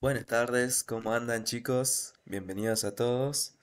Buenas tardes, ¿cómo andan chicos? Bienvenidos a todos.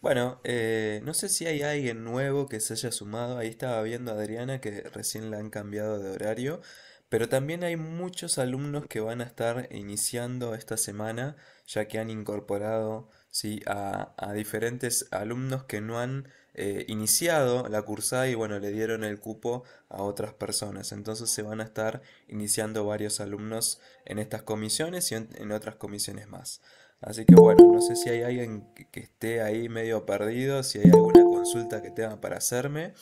Bueno, eh, no sé si hay alguien nuevo que se haya sumado, ahí estaba viendo a Adriana que recién la han cambiado de horario, pero también hay muchos alumnos que van a estar iniciando esta semana, ya que han incorporado ¿sí? a diferentes alumnos que no han eh, iniciado la cursada y bueno, le dieron el cupo a otras personas. Entonces se van a estar iniciando varios alumnos en estas comisiones y en, otras comisiones más. Así que bueno, no sé si hay alguien que, esté ahí medio perdido, si hay alguna consulta que tenga para hacerme.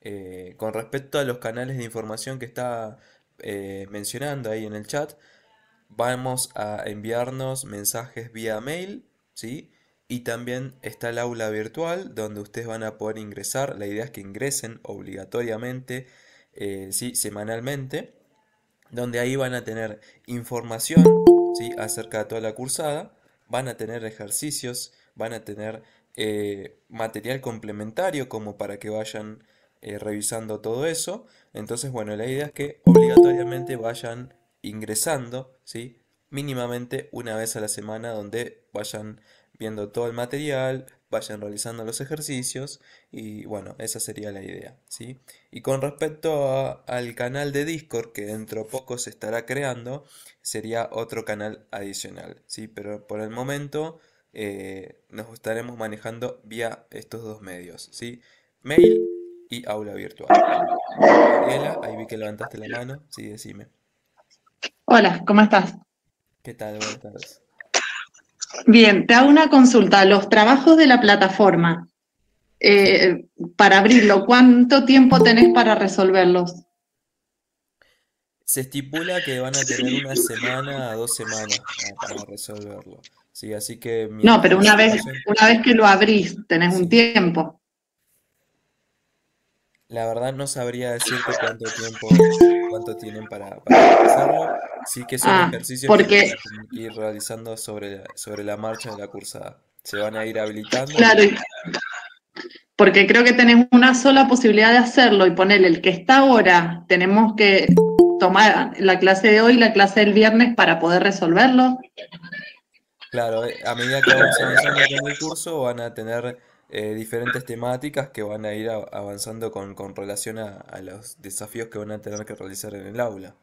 Eh, con respecto a los canales de información que está eh, mencionando ahí en el chat, vamos a enviarnos mensajes vía mail, ¿sí? Y también está el aula virtual donde ustedes van a poder ingresar. La idea es que ingresen obligatoriamente, eh, semanalmente, donde ahí van a tener información ¿sí? acerca de toda la cursada, van a tener ejercicios, van a tener eh, material complementario como para que vayan eh, revisando todo eso. Entonces, bueno, la idea es que obligatoriamente vayan ingresando, ¿sí? mínimamente una vez a la semana donde vayan viendo todo el material, vayan realizando los ejercicios y bueno, esa sería la idea, ¿sí? Y con respecto al canal de Discord, que dentro poco se estará creando, sería otro canal adicional, ¿sí? Pero por el momento eh, nos estaremos manejando vía estos dos medios, ¿sí? Mail y aula virtual. Gabriela, ahí vi que levantaste la mano, sí, decime. Hola, ¿cómo estás? ¿Qué tal? Buenas tardes. Bien, te hago una consulta. Los trabajos de la plataforma, eh, para abrirlo, ¿cuánto tiempo tenés para resolverlos? Se estipula que van a tener una semana a dos semanas para resolverlo. Sí, así que... No, pero una vez, una vez que lo abrís, tenés un tiempo. La verdad no sabría decirte cuánto tiempo tienen para, para Sí que son un ah, ejercicios porque... que van a ir realizando sobre, sobre la marcha de la cursada. Se van a ir habilitando. Claro. Porque creo que tenés una sola posibilidad de hacerlo y ponerle el que está ahora, tenemos que tomar la clase de hoy y la clase del viernes para poder resolverlo. Claro, eh, a medida que avanzan el curso van a tener eh, diferentes temáticas que van a ir avanzando con, relación a, los desafíos que van a tener que realizar en el aula.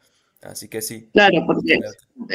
Así que sí. Claro, porque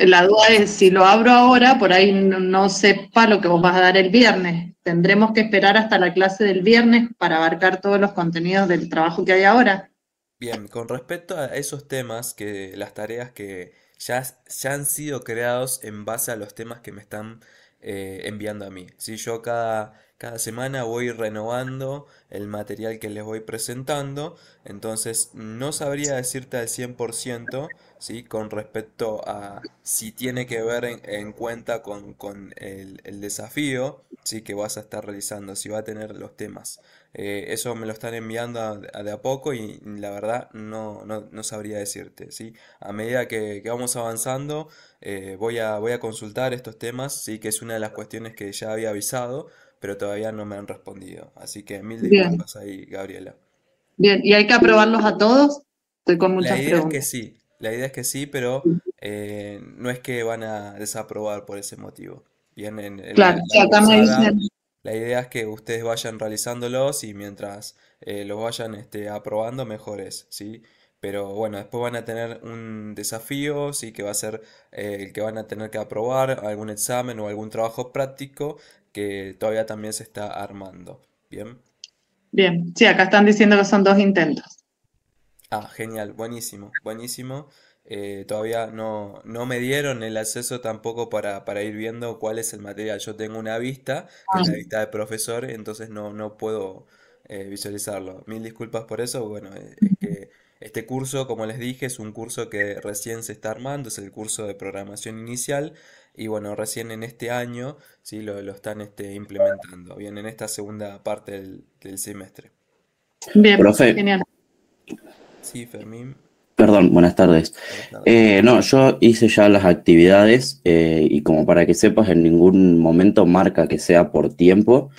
la duda es si lo abro ahora, por ahí no, sepa lo que vos vas a dar el viernes. Tendremos que esperar hasta la clase del viernes para abarcar todos los contenidos del trabajo que hay ahora. Bien, con respecto a esos temas, que las tareas que ya, han sido creados en base a los temas que me están eh, enviando a mí. Si yo cada cada semana voy renovando el material que les voy presentando, entonces no sabría decirte al 100% ¿sí? con respecto a si tiene que ver en, cuenta con, el, desafío ¿sí? que vas a estar realizando, si va a tener los temas. Eh, eso me lo están enviando de a poco y la verdad no, no, sabría decirte. ¿sí? A medida que, vamos avanzando eh, voy, a, voy a consultar estos temas, ¿sí? que es una de las cuestiones que ya había avisado pero todavía no me han respondido. Así que mil disculpas ahí, Gabriela. Bien, ¿y hay que aprobarlos a todos? Estoy con muchas la idea es que sí, la idea es que sí, pero eh, no es que van a desaprobar por ese motivo. Bien, claro, la, idea es que ustedes vayan realizándolos y mientras eh, los vayan este, aprobando, mejores, ¿sí? Pero bueno, después van a tener un desafío, sí, que va a ser eh, el que van a tener que aprobar, algún examen o algún trabajo práctico que todavía también se está armando. ¿Bien? Bien, sí, acá están diciendo que son dos intentos. Ah, genial, buenísimo, buenísimo. Eh, todavía no, no, me dieron el acceso tampoco para, ir viendo cuál es el material. Yo tengo una vista, que la ah. vista de profesor, entonces no, puedo eh, visualizarlo. Mil disculpas por eso, bueno, es que este curso, como les dije, es un curso que recién se está armando, es el curso de programación inicial y bueno, recién en este año ¿sí? lo, están este, implementando, bien, en esta segunda parte del, semestre. Bien, Profe. Pues, genial. Sí, Fermín. Perdón, buenas tardes. Eh, no, yo hice ya las actividades eh, y como para que sepas, en ningún momento marca que sea por tiempo,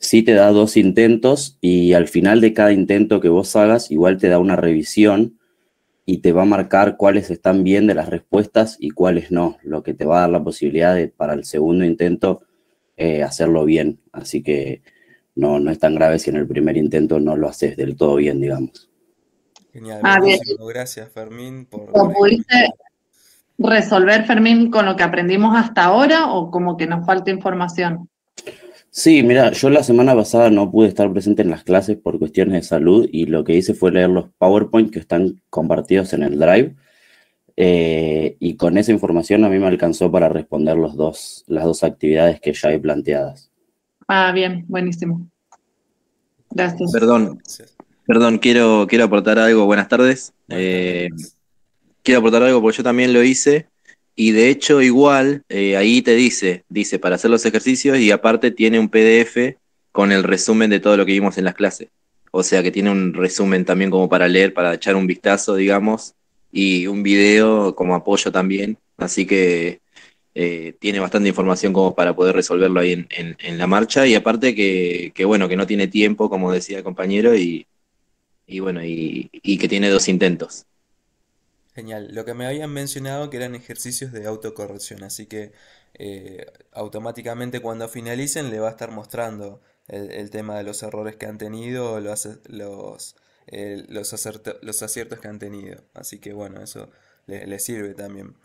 sí te da dos intentos y al final de cada intento que vos hagas, igual te da una revisión y te va a marcar cuáles están bien de las respuestas y cuáles no, lo que te va a dar la posibilidad de para el segundo intento eh, hacerlo bien. Así que no, no es tan grave si en el primer intento no lo haces del todo bien, digamos. Genial. gracias, Fermín. Por... pudiste resolver, Fermín, con lo que aprendimos hasta ahora o como que nos falta información? Sí, mira, yo la semana pasada no pude estar presente en las clases por cuestiones de salud y lo que hice fue leer los PowerPoint que están compartidos en el Drive. Eh, y con esa información a mí me alcanzó para responder los dos, las dos actividades que ya he planteadas. Ah, bien, buenísimo. Gracias. Perdón, perdón, quiero, quiero aportar algo. Buenas tardes. Eh, quiero aportar algo porque yo también lo hice y de hecho, igual, eh, ahí te dice, dice, para hacer los ejercicios y aparte tiene un PDF con el resumen de todo lo que vimos en las clases. O sea que tiene un resumen también como para leer, para echar un vistazo, digamos, y un video como apoyo también. Así que eh, tiene bastante información como para poder resolverlo ahí en, la marcha. Y aparte que, bueno, que no tiene tiempo, como decía el compañero, y, bueno, y que tiene dos intentos. Lo que me habían mencionado que eran ejercicios de autocorrección, así que eh, automáticamente cuando finalicen le va a estar mostrando el, tema de los errores que han tenido eh, o los, aciertos que han tenido. Así que bueno, eso les sirve también.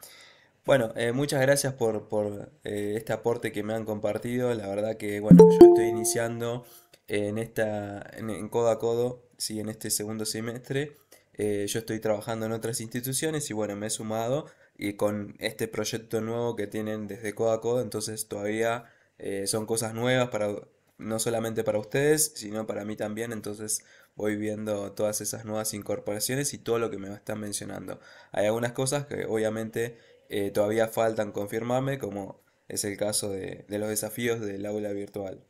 Bueno, eh, muchas gracias por, este aporte que me han compartido. La verdad que bueno, yo estoy iniciando en esta en, codo a codo, en este segundo semestre eh, yo estoy trabajando en otras instituciones y bueno, me he sumado y con este proyecto nuevo que tienen desde Coda entonces todavía eh, son cosas nuevas para no solamente para ustedes, sino para mí también, entonces voy viendo todas esas nuevas incorporaciones y todo lo que me están mencionando. Hay algunas cosas que obviamente eh, todavía faltan confirmarme, como es el caso de, de los desafíos del aula virtual.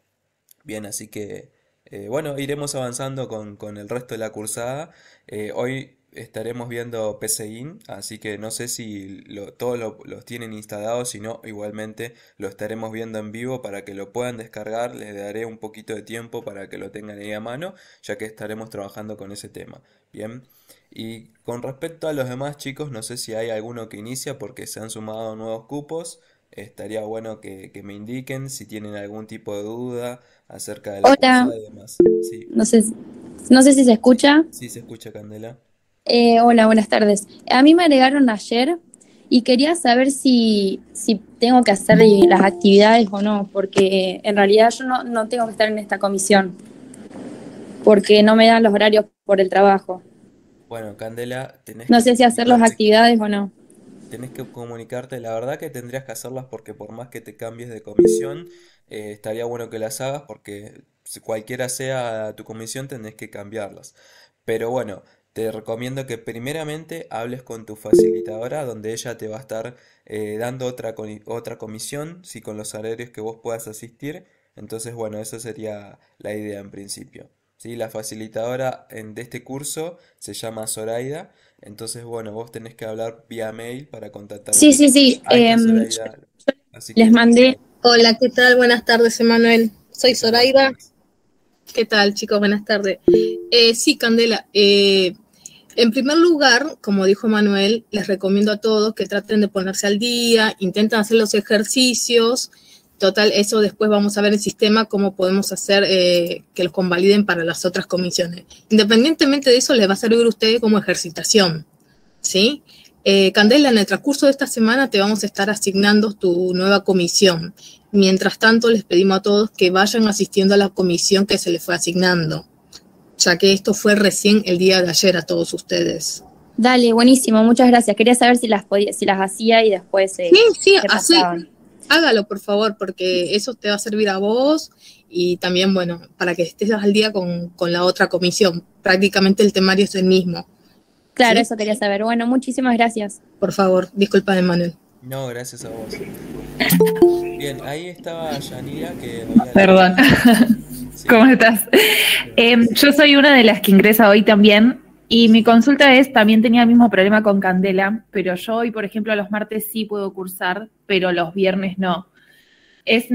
Bien, así que eh, bueno, iremos avanzando con, el resto de la cursada. Eh, hoy estaremos viendo PCIN, así que no sé si todos los tienen instalados, si no, igualmente lo estaremos viendo en vivo para que lo puedan descargar. Les daré un poquito de tiempo para que lo tengan ahí a mano, ya que estaremos trabajando con ese tema. Bien, y con respecto a los demás chicos, no sé si hay alguno que inicia porque se han sumado nuevos cupos estaría bueno que, me indiquen si tienen algún tipo de duda acerca de la Hola. y demás. No, sé, no sé si se escucha. Sí, se escucha, Candela. Eh, hola, buenas tardes. A mí me agregaron ayer y quería saber si, tengo que hacer las actividades o no, porque en realidad yo no, tengo que estar en esta comisión, porque no me dan los horarios por el trabajo. Bueno, Candela, No sé si hacer las actividades o no tenés que comunicarte, la verdad que tendrías que hacerlas porque por más que te cambies de comisión, eh, estaría bueno que las hagas porque cualquiera sea tu comisión tenés que cambiarlas. Pero bueno, te recomiendo que primeramente hables con tu facilitadora, donde ella te va a estar eh, dando otra, otra comisión, si con los salarios que vos puedas asistir. Entonces, bueno, esa sería la idea en principio. ¿sí? La facilitadora en, de este curso se llama Zoraida entonces, bueno, vos tenés que hablar vía mail para contactar. Sí, sí, sí. Em, les mandé. Hola, ¿qué tal? Buenas tardes, Emanuel. Soy Zoraida. ¿Qué tal, chicos? Buenas tardes. Eh, sí, Candela. Eh, en primer lugar, como dijo Manuel, les recomiendo a todos que traten de ponerse al día, intenten hacer los ejercicios, Total, eso después vamos a ver el sistema, cómo podemos hacer eh, que los convaliden para las otras comisiones. Independientemente de eso, les va a servir a ustedes como ejercitación, ¿sí? Eh, Candela, en el transcurso de esta semana te vamos a estar asignando tu nueva comisión. Mientras tanto, les pedimos a todos que vayan asistiendo a la comisión que se les fue asignando, ya que esto fue recién el día de ayer a todos ustedes. Dale, buenísimo, muchas gracias. Quería saber si las podía, si las hacía y después. Eh, sí, sí, así hágalo por favor, porque eso te va a servir a vos y también, bueno, para que estés al día con, la otra comisión. Prácticamente el temario es el mismo. Claro, eso quería saber. Bueno, muchísimas gracias. Por favor, disculpa de Manuel. No, gracias a vos. Bien, ahí estaba Yanira que... Perdón. ¿Cómo estás? Em, yo soy una de las que ingresa hoy también y mi consulta es, también tenía el mismo problema con Candela, pero yo hoy, por ejemplo, los martes sí puedo cursar, pero los viernes no. Es,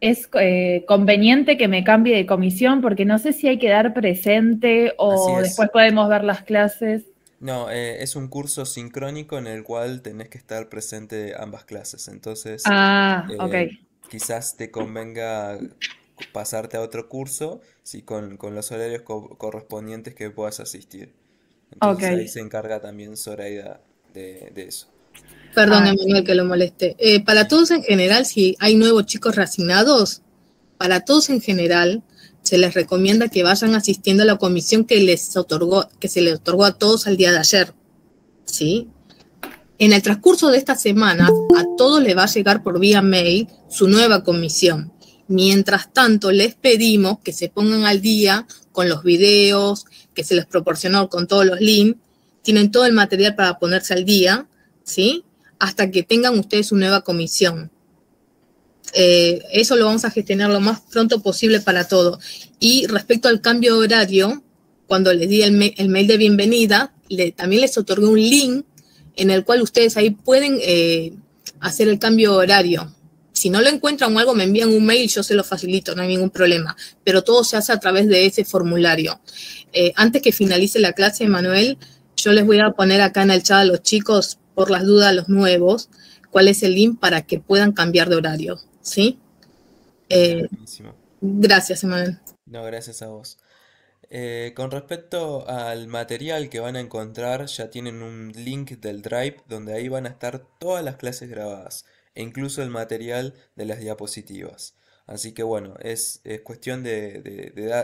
eh, conveniente que me cambie de comisión porque no sé si hay que dar presente o después podemos ver las clases. No, eh, es un curso sincrónico en el cual tenés que estar presente ambas clases. Entonces, ah, eh, quizás te convenga pasarte a otro curso si con, los horarios correspondientes que puedas asistir. ahí se encarga también Zoraida de, eso. Perdón, ah. que lo moleste. Eh, para todos en general, si hay nuevos chicos reasignados para todos en general, se les recomienda que vayan asistiendo a la comisión que les otorgó, que se les otorgó a todos al día de ayer. ¿Sí? En el transcurso de esta semana a todos les va a llegar por vía mail su nueva comisión. Mientras tanto, les pedimos que se pongan al día con los videos que se les proporcionó con todos los links. Tienen todo el material para ponerse al día, ¿sí? Hasta que tengan ustedes su nueva comisión. Eh, eso lo vamos a gestionar lo más pronto posible para todo. Y respecto al cambio de horario, cuando les di el, mail de bienvenida, también les otorgué un link en el cual ustedes ahí pueden eh, hacer el cambio de horario, si no lo encuentran o algo, me envían un mail, yo se lo facilito, no hay ningún problema. Pero todo se hace a través de ese formulario. Eh, antes que finalice la clase, Manuel, yo les voy a poner acá en el chat a los chicos, por las dudas, los nuevos, cuál es el link para que puedan cambiar de horario. ¿Sí? Eh, gracias, Emanuel. No, gracias a vos. Eh, con respecto al material que van a encontrar, ya tienen un link del Drive donde ahí van a estar todas las clases grabadas. E incluso el material de las diapositivas. Así que bueno, es, cuestión de,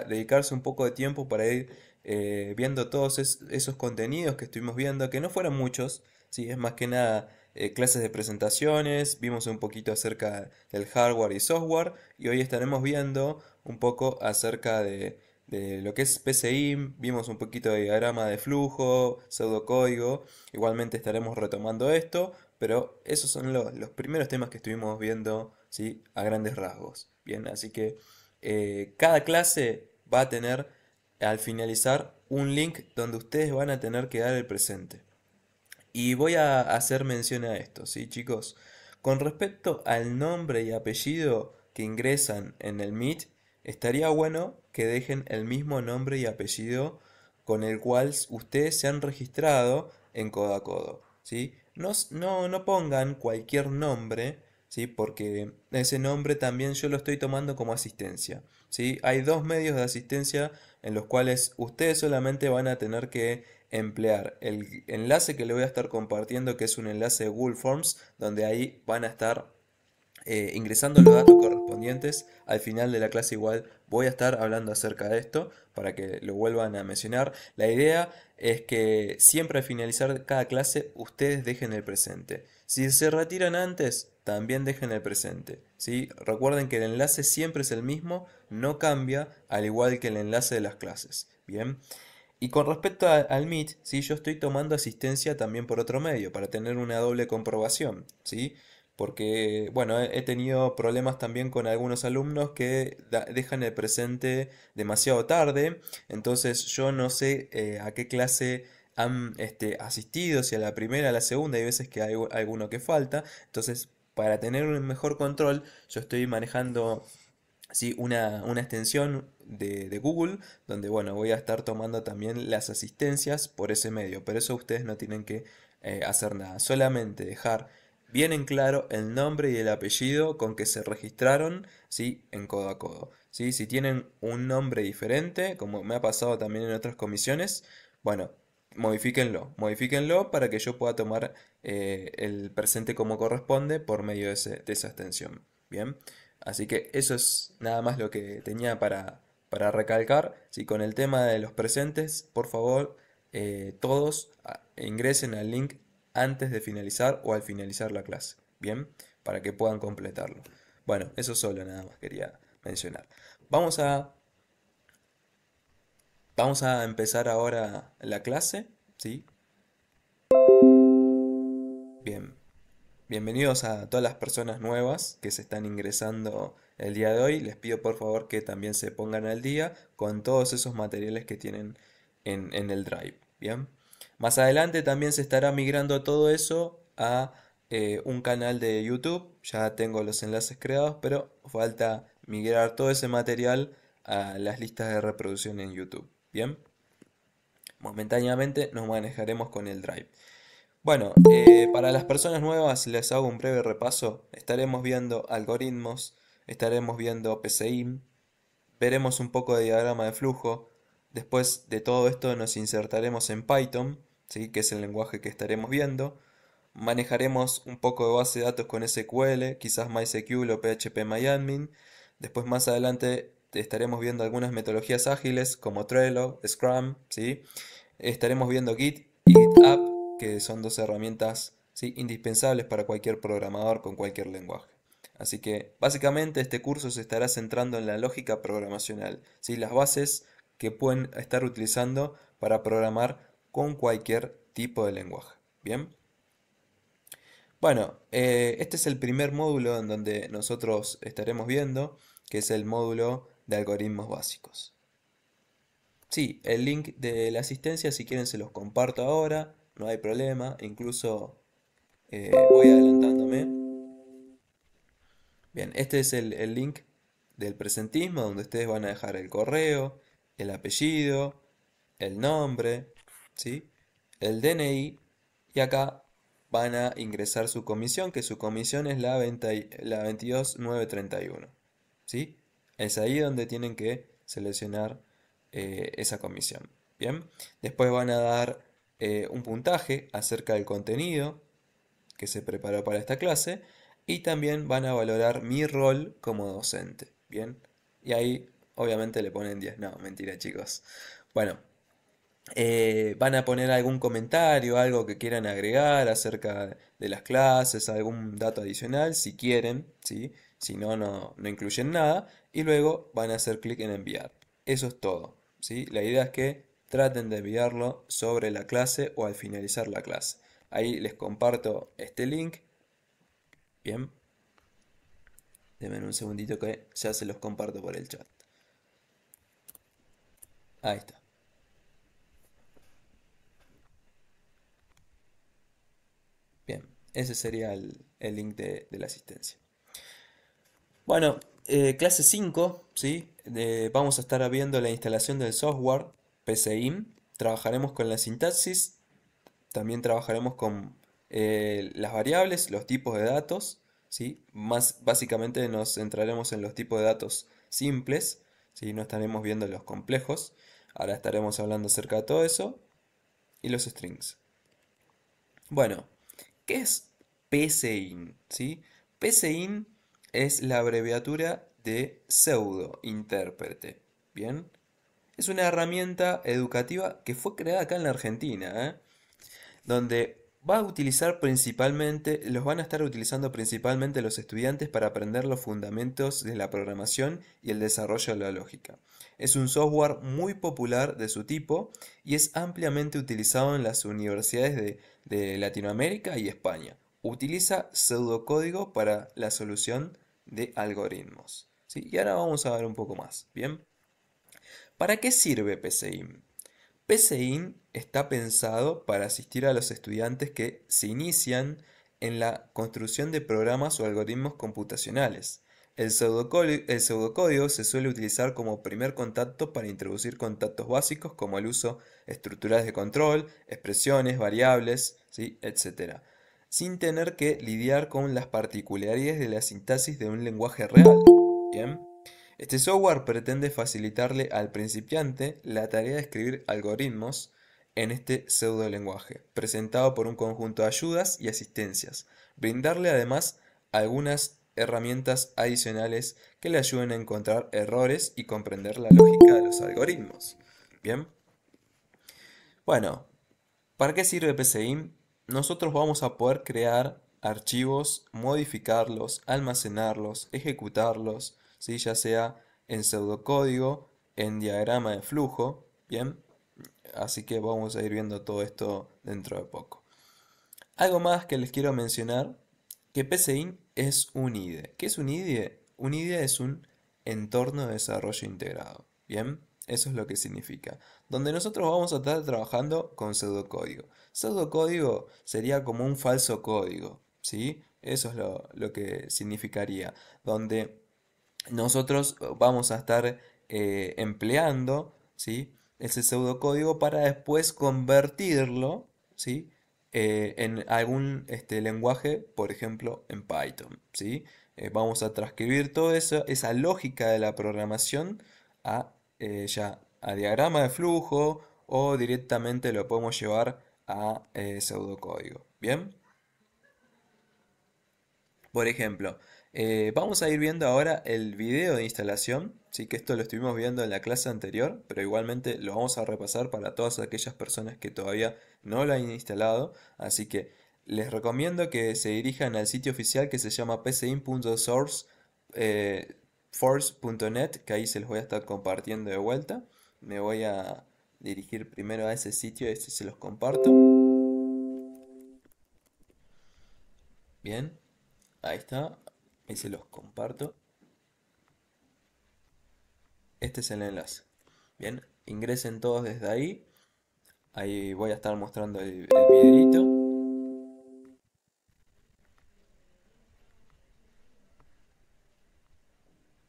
dedicarse un poco de tiempo para ir eh, viendo todos esos contenidos que estuvimos viendo, que no fueron muchos, ¿sí? es más que nada eh, clases de presentaciones, vimos un poquito acerca del hardware y software, y hoy estaremos viendo un poco acerca de, lo que es PCI, vimos un poquito de diagrama de flujo, pseudocódigo, igualmente estaremos retomando esto, pero esos son los primeros temas que estuvimos viendo ¿sí? a grandes rasgos. Bien, así que eh, cada clase va a tener al finalizar un link donde ustedes van a tener que dar el presente. Y voy a hacer mención a esto, ¿sí chicos? Con respecto al nombre y apellido que ingresan en el Meet, estaría bueno que dejen el mismo nombre y apellido con el cual ustedes se han registrado en Coda Codo, ¿sí? no, no, pongan cualquier nombre, ¿sí? porque ese nombre también yo lo estoy tomando como asistencia. ¿sí? Hay dos medios de asistencia en los cuales ustedes solamente van a tener que emplear el enlace que le voy a estar compartiendo, que es un enlace de Google Forms, donde ahí van a estar eh, ingresando los datos correspondientes, al final de la clase igual voy a estar hablando acerca de esto para que lo vuelvan a mencionar. La idea es que siempre al finalizar cada clase ustedes dejen el presente. Si se retiran antes, también dejen el presente. ¿sí? Recuerden que el enlace siempre es el mismo, no cambia, al igual que el enlace de las clases. Bien. Y con respecto al Meet ¿sí? yo estoy tomando asistencia también por otro medio, para tener una doble comprobación. ¿sí? porque bueno, he tenido problemas también con algunos alumnos que dejan el presente demasiado tarde, entonces yo no sé eh, a qué clase han este, asistido, si a la primera, a la segunda, hay veces que hay alguno que falta, entonces para tener un mejor control yo estoy manejando ¿sí? una, extensión de, Google, donde bueno, voy a estar tomando también las asistencias por ese medio, pero eso ustedes no tienen que eh, hacer nada, solamente dejar vienen claro el nombre y el apellido con que se registraron, ¿sí? En codo a codo, ¿sí? Si tienen un nombre diferente, como me ha pasado también en otras comisiones, bueno, modifíquenlo, modifíquenlo para que yo pueda tomar eh, el presente como corresponde por medio de, esa extensión, ¿bien? Así que eso es nada más lo que tenía para, recalcar, ¿sí? Con el tema de los presentes, por favor, eh, todos ingresen al link antes de finalizar o al finalizar la clase. Bien, para que puedan completarlo. Bueno, eso solo nada más quería mencionar. Vamos a Vamos a empezar ahora la clase, ¿sí? Bien. Bienvenidos a todas las personas nuevas que se están ingresando el día de hoy. Les pido por favor que también se pongan al día con todos esos materiales que tienen en, en el Drive, ¿bien? Más adelante también se estará migrando todo eso a eh, un canal de YouTube. Ya tengo los enlaces creados, pero falta migrar todo ese material a las listas de reproducción en YouTube. Bien, momentáneamente nos manejaremos con el Drive. Bueno, eh, para las personas nuevas les hago un breve repaso. Estaremos viendo algoritmos, estaremos viendo PCI, veremos un poco de diagrama de flujo. Después de todo esto nos insertaremos en Python que es el lenguaje que estaremos viendo. Manejaremos un poco de base de datos con SQL, quizás MySQL o PHP MyAdmin. Después más adelante estaremos viendo algunas metodologías ágiles como Trello, Scrum, ¿sí? Estaremos viendo Git y GitHub, que son dos herramientas indispensables para cualquier programador con cualquier lenguaje. Así que básicamente este curso se estará centrando en la lógica programacional, ¿sí? las bases que pueden estar utilizando para programar con cualquier tipo de lenguaje. Bien. Bueno, eh, este es el primer módulo en donde nosotros estaremos viendo, que es el módulo de algoritmos básicos. Sí, el link de la asistencia, si quieren se los comparto ahora, no hay problema, incluso eh, voy adelantándome. Bien, este es el, el link del presentismo, donde ustedes van a dejar el correo, el apellido, el nombre, ¿sí? el DNI y acá van a ingresar su comisión, que su comisión es la, 22931. ¿sí? Es ahí donde tienen que seleccionar eh, esa comisión. Bien, después van a dar eh, un puntaje acerca del contenido que se preparó para esta clase y también van a valorar mi rol como docente. Bien, y ahí obviamente le ponen 10. No, mentira, chicos. Bueno, eh, van a poner algún comentario, algo que quieran agregar acerca de las clases, algún dato adicional, si quieren, ¿sí? si no, no, incluyen nada, y luego van a hacer clic en enviar. Eso es todo. ¿sí? La idea es que traten de enviarlo sobre la clase o al finalizar la clase. Ahí les comparto este link. Bien. Denme un segundito que ya se los comparto por el chat. Ahí está. Ese sería el, link de, la asistencia. Bueno, eh, clase 5, ¿sí? vamos a estar viendo la instalación del software PCIM. Trabajaremos con la sintaxis, también trabajaremos con eh, las variables, los tipos de datos. ¿sí? Más, básicamente nos centraremos en los tipos de datos simples, ¿sí? no estaremos viendo los complejos. Ahora estaremos hablando acerca de todo eso y los strings. Bueno, ¿Qué es PSEIN? ¿Sí? PSEIN es la abreviatura de pseudo intérprete. ¿Bien? Es una herramienta educativa que fue creada acá en la Argentina, ¿eh? donde va a utilizar principalmente, los van a estar utilizando principalmente los estudiantes para aprender los fundamentos de la programación y el desarrollo de la lógica. Es un software muy popular de su tipo y es ampliamente utilizado en las universidades de, Latinoamérica y España. Utiliza pseudocódigo para la solución de algoritmos. Y ahora vamos a ver un poco más. Bien. ¿Para qué sirve PCIM? PSEIN está pensado para asistir a los estudiantes que se inician en la construcción de programas o algoritmos computacionales. El, pseudocódigo se suele utilizar como primer contacto para introducir contactos básicos como el uso estructuras de control, expresiones, variables, etc., sin tener que lidiar con las particularidades de la sintaxis de un lenguaje real. ¿Bien? Este software pretende facilitarle al principiante la tarea de escribir algoritmos en este pseudo lenguaje, presentado por un conjunto de ayudas y asistencias, brindarle además algunas herramientas adicionales que le ayuden a encontrar errores y comprender la lógica de los algoritmos. Bien. Bueno, ¿para qué sirve PCIM? Nosotros vamos a poder crear archivos, modificarlos, almacenarlos, ejecutarlos, ya sea en pseudocódigo, en diagrama de flujo, ¿bien? Así que vamos a ir viendo todo esto dentro de poco. Algo más que les quiero mencionar, que PCIN es un IDE. ¿Qué es un IDE? Un IDE es un entorno de desarrollo integrado, ¿bien? Eso es lo que significa. Donde nosotros vamos a estar trabajando con pseudocódigo. Pseudocódigo sería como un falso código, ¿sí? Eso es lo, lo que significaría. Donde nosotros vamos a estar eh, empleando ¿sí? ese pseudocódigo para después convertirlo eh, en algún este, lenguaje, por ejemplo, en Python. ¿sí? Eh, vamos a transcribir toda esa, esa lógica de la programación a, a diagrama de flujo o directamente lo podemos llevar a pseudocódigo. ¿Bien? Por ejemplo, eh, vamos a ir viendo ahora el video de instalación, sí que esto lo estuvimos viendo en la clase anterior, pero igualmente lo vamos a repasar para todas aquellas personas que todavía no lo han instalado, así que les recomiendo que se dirijan al sitio oficial que se llama pcin.sourceforce.net, eh, que ahí se los voy a estar compartiendo de vuelta. Me voy a dirigir primero a ese sitio, este se los comparto. Bien, ahí está, y se los comparto. Este es el enlace. Bien, ingresen todos desde ahí. Ahí voy a estar mostrando el, video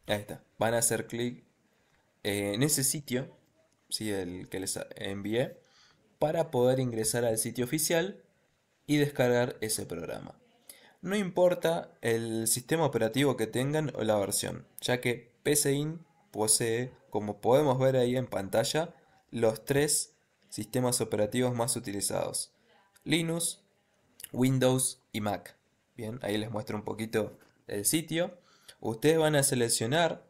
Ahí está. Van a hacer clic eh, en ese sitio, si el que les envié, para poder ingresar al sitio oficial y descargar ese programa. No importa el sistema operativo que tengan o la versión, ya que PCIN posee, como podemos ver ahí en pantalla, los tres sistemas operativos más utilizados. Linux, Windows y Mac. Bien, ahí les muestro un poquito el sitio. Ustedes van a seleccionar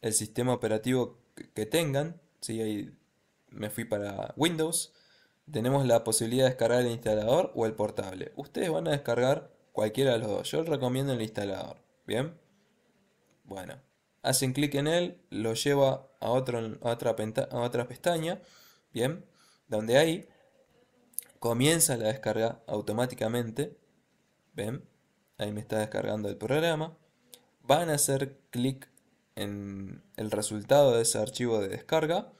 el sistema operativo que tengan. Si ahí me fui para Windows. Tenemos la posibilidad de descargar el instalador o el portable. Ustedes van a descargar Cualquiera de los dos. Yo recomiendo el instalador. ¿Bien? Bueno. Hacen clic en él, lo lleva a, otra, otra pestaña. ¿Bien? Donde ahí comienza la descarga automáticamente. ¿Ven? Ahí me está descargando el programa. Van a hacer clic en el resultado de ese archivo de descarga.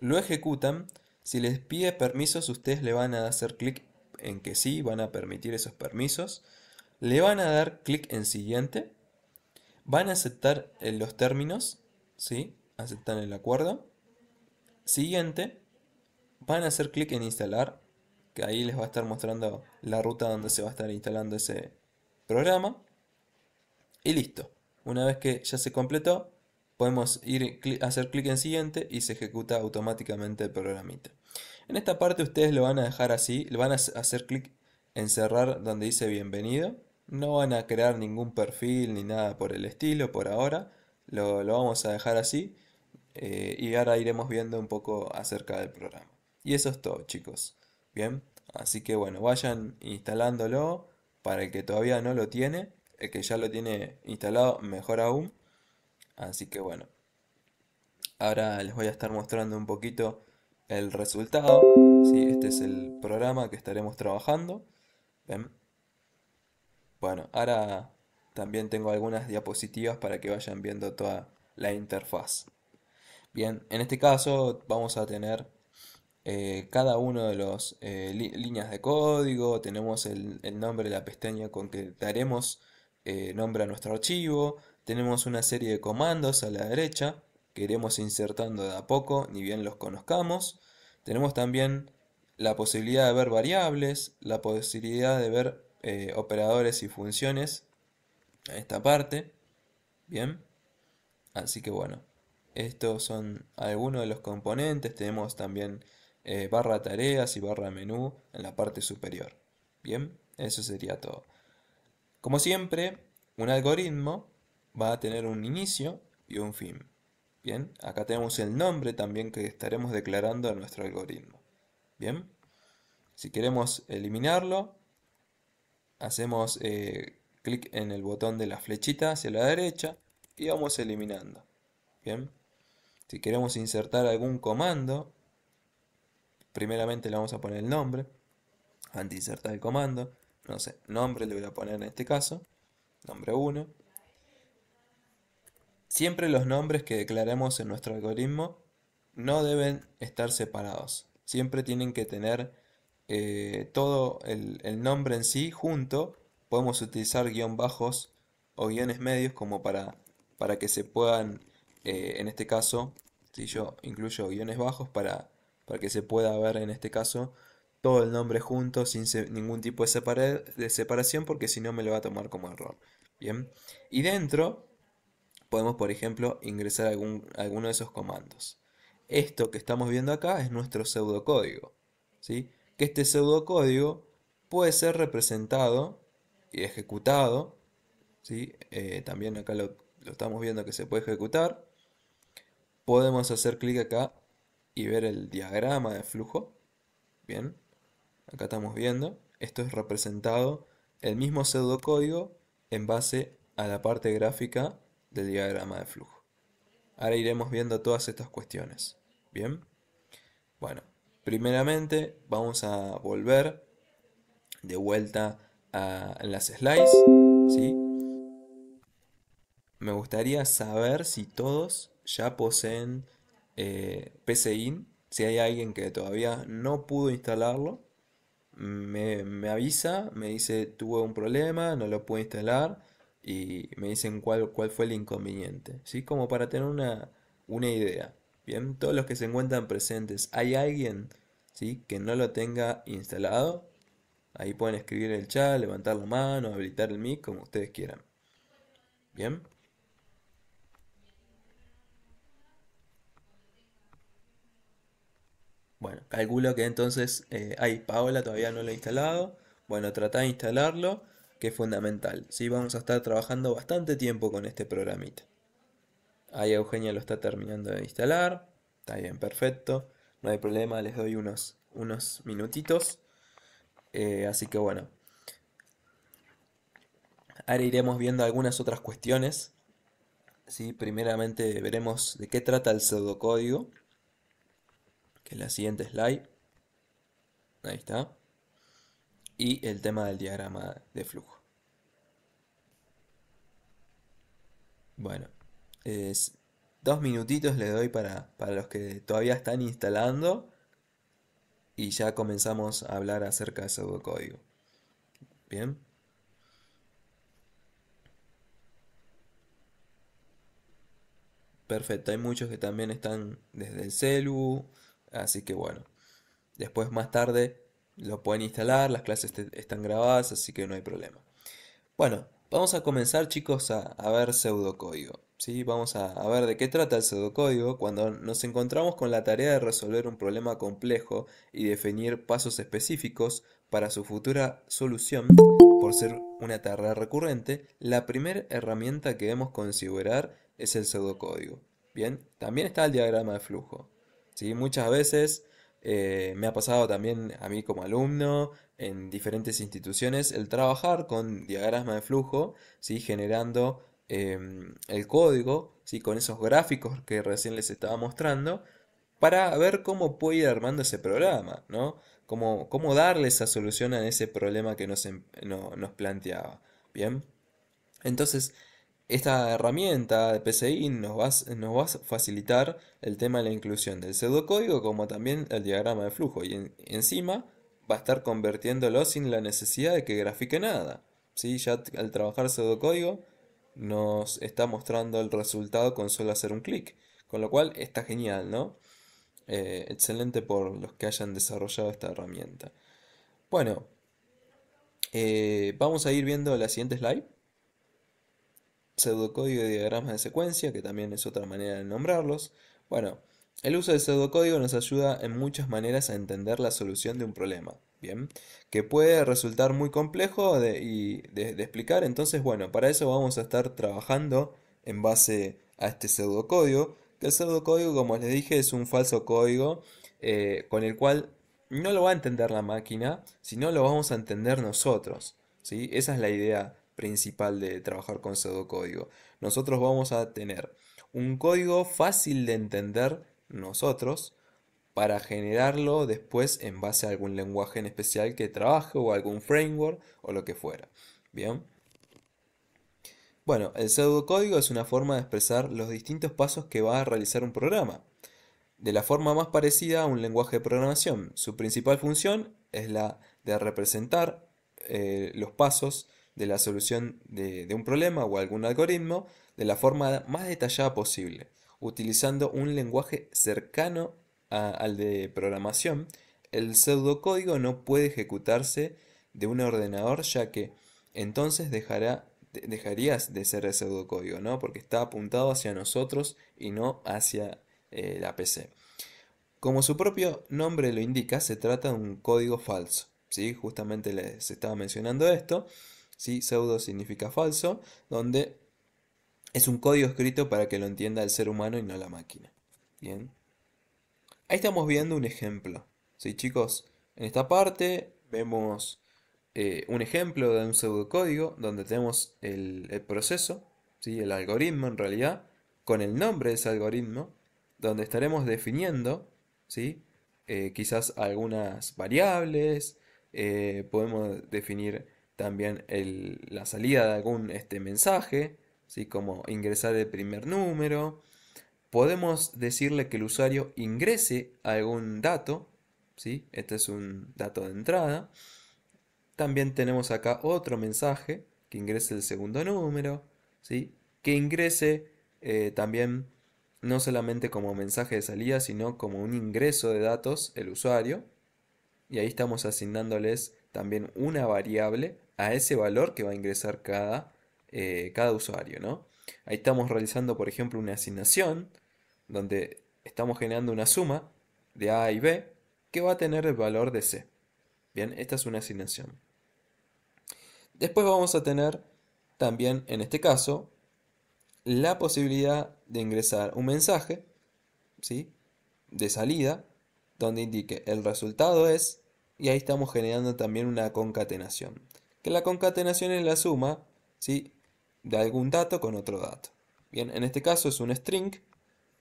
Lo ejecutan. Si les pide permisos, ustedes le van a hacer clic en que sí, van a permitir esos permisos le van a dar clic en siguiente, van a aceptar eh, los términos, ¿sí? aceptan el acuerdo, siguiente, van a hacer clic en instalar, que ahí les va a estar mostrando la ruta donde se va a estar instalando ese programa, y listo. Una vez que ya se completó, podemos ir hacer clic en siguiente y se ejecuta automáticamente el programita. En esta parte ustedes lo van a dejar así, le van a hacer clic en cerrar donde dice bienvenido no van a crear ningún perfil ni nada por el estilo por ahora. Lo, vamos a dejar así. Eh, y ahora iremos viendo un poco acerca del programa. Y eso es todo, chicos. Bien, así que bueno, vayan instalándolo. Para el que todavía no lo tiene, el que ya lo tiene instalado, mejor aún. Así que bueno, ahora les voy a estar mostrando un poquito el resultado. ¿sí? Este es el programa que estaremos trabajando. Bueno, ahora también tengo algunas diapositivas para que vayan viendo toda la interfaz. Bien, en este caso vamos a tener eh, cada uno de las eh, líneas de código, tenemos el, nombre de la pestaña con que daremos eh, nombre a nuestro archivo, tenemos una serie de comandos a la derecha que iremos insertando de a poco, ni bien los conozcamos. Tenemos también la posibilidad de ver variables, la posibilidad de ver eh, operadores y funciones a esta parte. Bien. Así que bueno, estos son algunos de los componentes. Tenemos también eh, barra tareas y barra menú en la parte superior. Bien, eso sería todo. Como siempre, un algoritmo va a tener un inicio y un fin. Bien, acá tenemos el nombre también que estaremos declarando a nuestro algoritmo. Bien, si queremos eliminarlo, hacemos eh, clic en el botón de la flechita hacia la derecha y vamos eliminando. Bien. Si queremos insertar algún comando, primeramente le vamos a poner el nombre. Antes de insertar el comando, no sé, nombre le voy a poner en este caso, nombre 1. Siempre los nombres que declaremos en nuestro algoritmo no deben estar separados. Siempre tienen que tener eh, todo el, nombre en sí junto, podemos utilizar guión bajos o guiones medios como para, para que se puedan, eh, en este caso, si yo incluyo guiones bajos para, que se pueda ver en este caso todo el nombre junto sin ningún tipo de, de separación porque si no me lo va a tomar como error. Bien, y dentro podemos, por ejemplo, ingresar algún, alguno de esos comandos. Esto que estamos viendo acá es nuestro pseudocódigo. ¿sí? que este pseudocódigo puede ser representado y ejecutado. ¿sí? Eh, también acá lo, lo, estamos viendo que se puede ejecutar. Podemos hacer clic acá y ver el diagrama de flujo. Bien, acá estamos viendo. Esto es representado el mismo pseudocódigo en base a la parte gráfica del diagrama de flujo. Ahora iremos viendo todas estas cuestiones. Bien, bueno, Primeramente vamos a volver de vuelta a las slides. ¿sí? Me gustaría saber si todos ya poseen eh, PCIn. Si hay alguien que todavía no pudo instalarlo, me, me, avisa, me dice tuve un problema, no lo pude instalar y me dicen cuál, cuál fue el inconveniente. ¿sí? Como para tener una, una idea. Bien, todos los que se encuentran presentes, ¿hay alguien que no lo tenga instalado. Ahí pueden escribir el chat, levantar la mano, habilitar el mic, como ustedes quieran. Bien. Bueno, calculo que entonces, eh, ahí Paola todavía no lo ha instalado. Bueno, trata de instalarlo, que es fundamental. si Vamos a estar trabajando bastante tiempo con este programita. Ahí Eugenia lo está terminando de instalar. Está bien, perfecto no hay problema, les doy unos, unos minutitos. Eh, así que bueno. Ahora iremos viendo algunas otras cuestiones. ¿sí? Primeramente veremos de qué trata el pseudocódigo, que es la siguiente slide. Ahí está. Y el tema del diagrama de flujo. Bueno, es, dos minutitos le doy para, los que todavía están instalando y ya comenzamos a hablar acerca de pseudocódigo. Bien. Perfecto, hay muchos que también están desde el celu, así que bueno. Después más tarde lo pueden instalar, las clases están grabadas, así que no hay problema. Bueno, vamos a comenzar chicos a, a ver pseudocódigo. Vamos a, ver de qué trata el pseudocódigo cuando nos encontramos con la tarea de resolver un problema complejo y definir pasos específicos para su futura solución. Por ser una tarea recurrente, la primera herramienta que debemos considerar es el pseudocódigo. Bien, también está el diagrama de flujo. ¿sí? Muchas veces eh, me ha pasado también a mí como alumno en diferentes instituciones el trabajar con diagrama de flujo, ¿sí? generando Em, el código, ¿sí? con esos gráficos que recién les estaba mostrando, para ver cómo puede ir armando ese programa, ¿no? Cómo, darle esa solución a ese problema que nos, em, planteaba. Bien, entonces esta herramienta de PCI nos va, nos a facilitar el tema de la inclusión del pseudocódigo como también el diagrama de flujo y encima va a estar convirtiéndolo sin la necesidad de que grafique nada. ¿sí? Ya al trabajar pseudocódigo nos está mostrando el resultado con solo hacer un clic. Con lo cual está genial, ¿no? Eh, excelente por los que hayan desarrollado esta herramienta. Bueno, eh, vamos a ir viendo la siguiente slide. Pseudocódigo de diagramas de secuencia, que también es otra manera de nombrarlos. Bueno, el uso del pseudocódigo nos ayuda en muchas maneras a entender la solución de un problema. Bien, que puede resultar muy complejo de, y de, explicar, entonces bueno, para eso vamos a estar trabajando en base a este pseudocódigo, que el pseudocódigo, como les dije, es un falso código eh, con el cual no lo va a entender la máquina, sino lo vamos a entender nosotros. ¿sí? Esa es la idea principal de trabajar con pseudocódigo. Nosotros vamos a tener un código fácil de entender nosotros, para generarlo después en base a algún lenguaje en especial que trabaje o algún framework o lo que fuera. Bien. Bueno, el pseudocódigo es una forma de expresar los distintos pasos que va a realizar un programa, de la forma más parecida a un lenguaje de programación. Su principal función es la de representar eh, los pasos de la solución de, de un problema o algún algoritmo de la forma más detallada posible, utilizando un lenguaje cercano al de programación, el pseudocódigo no puede ejecutarse de un ordenador ya que entonces dejará, dejarías de ser el pseudocódigo, ¿no? Porque está apuntado hacia nosotros y no hacia eh, la PC. Como su propio nombre lo indica, se trata de un código falso. ¿sí? Justamente les estaba mencionando esto. ¿sí? Pseudo significa falso, donde es un código escrito para que lo entienda el ser humano y no la máquina. Bien. Ahí estamos viendo un ejemplo. ¿Sí, chicos? En esta parte vemos eh, un ejemplo de un pseudocódigo donde tenemos el, proceso, ¿sí? el algoritmo en realidad, con el nombre de ese algoritmo, donde estaremos definiendo ¿sí? Eh, quizás algunas variables, eh, podemos definir también la salida de algún este, mensaje, ¿sí? como ingresar el primer número, podemos decirle que el usuario ingrese algún dato, ¿sí? este es un dato de entrada. También tenemos acá otro mensaje, que ingrese el segundo número, ¿sí? que ingrese eh, también no solamente como mensaje de salida, sino como un ingreso de datos el usuario. Y ahí estamos asignándoles también una variable a ese valor que va a ingresar cada, eh, cada usuario, ¿no? Ahí estamos realizando, por ejemplo, una asignación donde estamos generando una suma de A y B que va a tener el valor de C. Bien, esta es una asignación. Después vamos a tener también, en este caso, la posibilidad de ingresar un mensaje ¿sí? de salida donde indique el resultado es y ahí estamos generando también una concatenación. Que la concatenación es la suma ¿sí? de algún dato con otro dato. Bien, en este caso es un string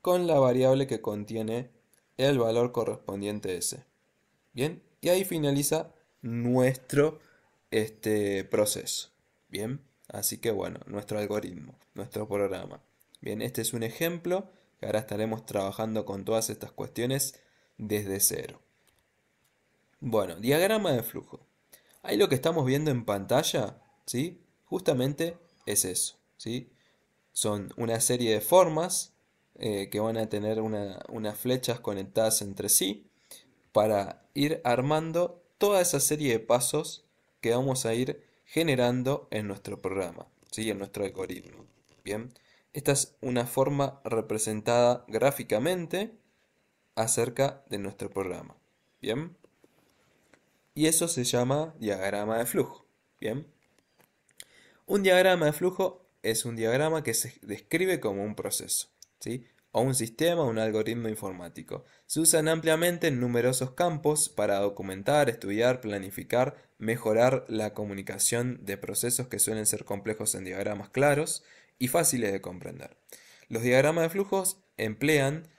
con la variable que contiene el valor correspondiente ese. Bien, y ahí finaliza nuestro este, proceso. Bien, así que bueno, nuestro algoritmo, nuestro programa. Bien, este es un ejemplo que ahora estaremos trabajando con todas estas cuestiones desde cero. Bueno, diagrama de flujo. Ahí lo que estamos viendo en pantalla, ¿sí? Justamente es eso, ¿sí? Son una serie de formas eh, que van a tener una, unas flechas conectadas entre sí para ir armando toda esa serie de pasos que vamos a ir generando en nuestro programa, ¿sí? en nuestro algoritmo. Bien, esta es una forma representada gráficamente acerca de nuestro programa. Bien, y eso se llama diagrama de flujo. Bien. Un diagrama de flujo es un diagrama que se describe como un proceso, ¿sí? o un sistema un algoritmo informático. Se usan ampliamente en numerosos campos para documentar, estudiar, planificar, mejorar la comunicación de procesos que suelen ser complejos en diagramas claros y fáciles de comprender. Los diagramas de flujos emplean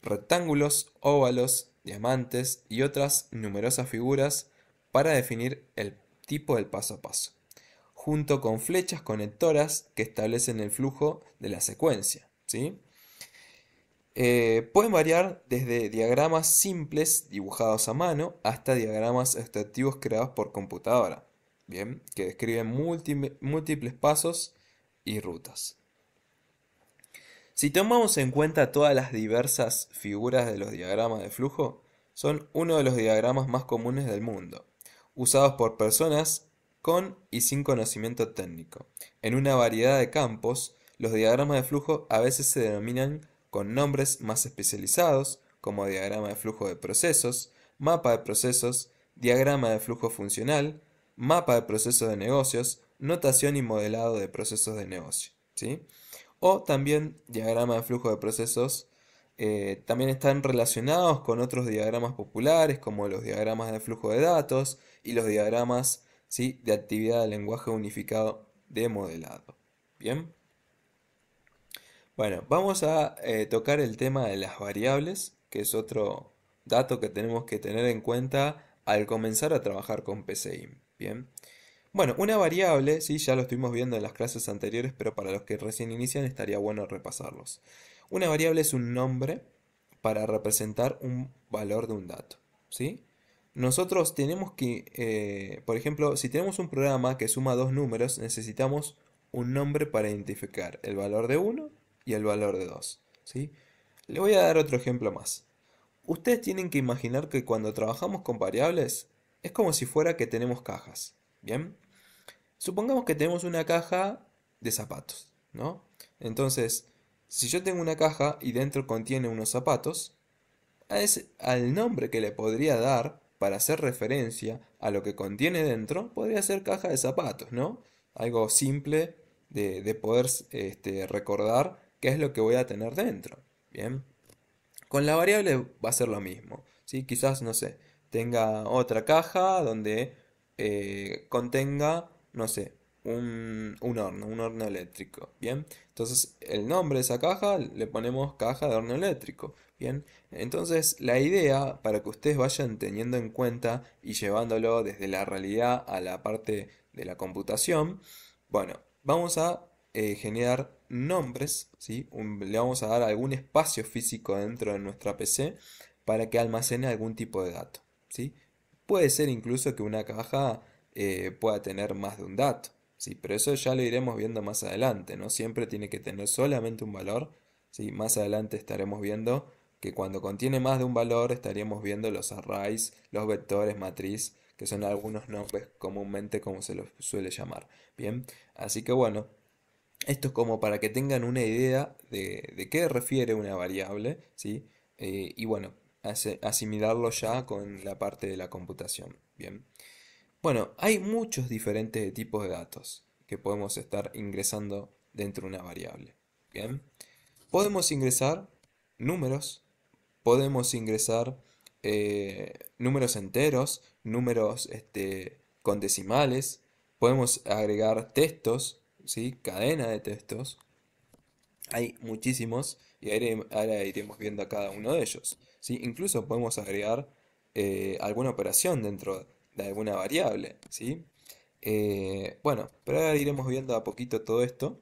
rectángulos, óvalos, diamantes y otras numerosas figuras para definir el tipo del paso a paso junto con flechas conectoras que establecen el flujo de la secuencia. ¿sí? Eh, pueden variar desde diagramas simples dibujados a mano hasta diagramas extractivos creados por computadora, bien, que describen múltiples pasos y rutas. Si tomamos en cuenta todas las diversas figuras de los diagramas de flujo, son uno de los diagramas más comunes del mundo, usados por personas con y sin conocimiento técnico. En una variedad de campos, los diagramas de flujo a veces se denominan con nombres más especializados, como diagrama de flujo de procesos, mapa de procesos, diagrama de flujo funcional, mapa de procesos de negocios, notación y modelado de procesos de negocio. ¿sí? O también diagrama de flujo de procesos eh, también están relacionados con otros diagramas populares como los diagramas de flujo de datos y los diagramas ¿sí? de actividad de lenguaje unificado de modelado. Bien. Bueno, vamos a eh, tocar el tema de las variables, que es otro dato que tenemos que tener en cuenta al comenzar a trabajar con PCI, Bien. Bueno, una variable, sí, ya lo estuvimos viendo en las clases anteriores, pero para los que recién inician estaría bueno repasarlos. Una variable es un nombre para representar un valor de un dato, ¿sí? Nosotros tenemos que, eh, por ejemplo, si tenemos un programa que suma dos números, necesitamos un nombre para identificar el valor de 1 y el valor de 2. ¿sí? Le voy a dar otro ejemplo más. Ustedes tienen que imaginar que cuando trabajamos con variables es como si fuera que tenemos cajas. Bien, supongamos que tenemos una caja de zapatos, ¿no? Entonces, si yo tengo una caja y dentro contiene unos zapatos, es al nombre que le podría dar para hacer referencia a lo que contiene dentro, podría ser caja de zapatos, ¿no? Algo simple de, poder este, recordar qué es lo que voy a tener dentro. Bien. Con la variable va a ser lo mismo. ¿sí? Quizás, no sé, tenga otra caja donde eh, contenga, no sé, un, horno, un horno eléctrico. Bien, entonces el nombre de esa caja le ponemos caja de horno eléctrico. Bien, entonces la idea para que ustedes vayan teniendo en cuenta y llevándolo desde la realidad a la parte de la computación, bueno, vamos a eh, generar nombres, ¿sí? le vamos a dar algún espacio físico dentro de nuestra PC para que almacene algún tipo de dato. ¿sí? Puede ser incluso que una caja eh, pueda tener más de un dato. Sí, pero eso ya lo iremos viendo más adelante, ¿no? Siempre tiene que tener solamente un valor. Sí, más adelante estaremos viendo que cuando contiene más de un valor estaríamos viendo los arrays, los vectores, matriz, que son algunos nombres comúnmente como se los suele llamar. Bien, así que bueno, esto es como para que tengan una idea de, de qué refiere una variable, ¿sí? Eh, y bueno, asimilarlo ya con la parte de la computación. Bien. Bueno, hay muchos diferentes tipos de datos que podemos estar ingresando dentro de una variable. Bien, podemos ingresar números, podemos ingresar eh, números enteros, números este, con decimales, podemos agregar textos, ¿sí? cadena de textos. Hay muchísimos y ahora iremos viendo a cada uno de ellos. ¿sí? Incluso podemos agregar eh, alguna operación dentro de de alguna variable, ¿sí? Eh, bueno, pero ahora iremos viendo a poquito todo esto.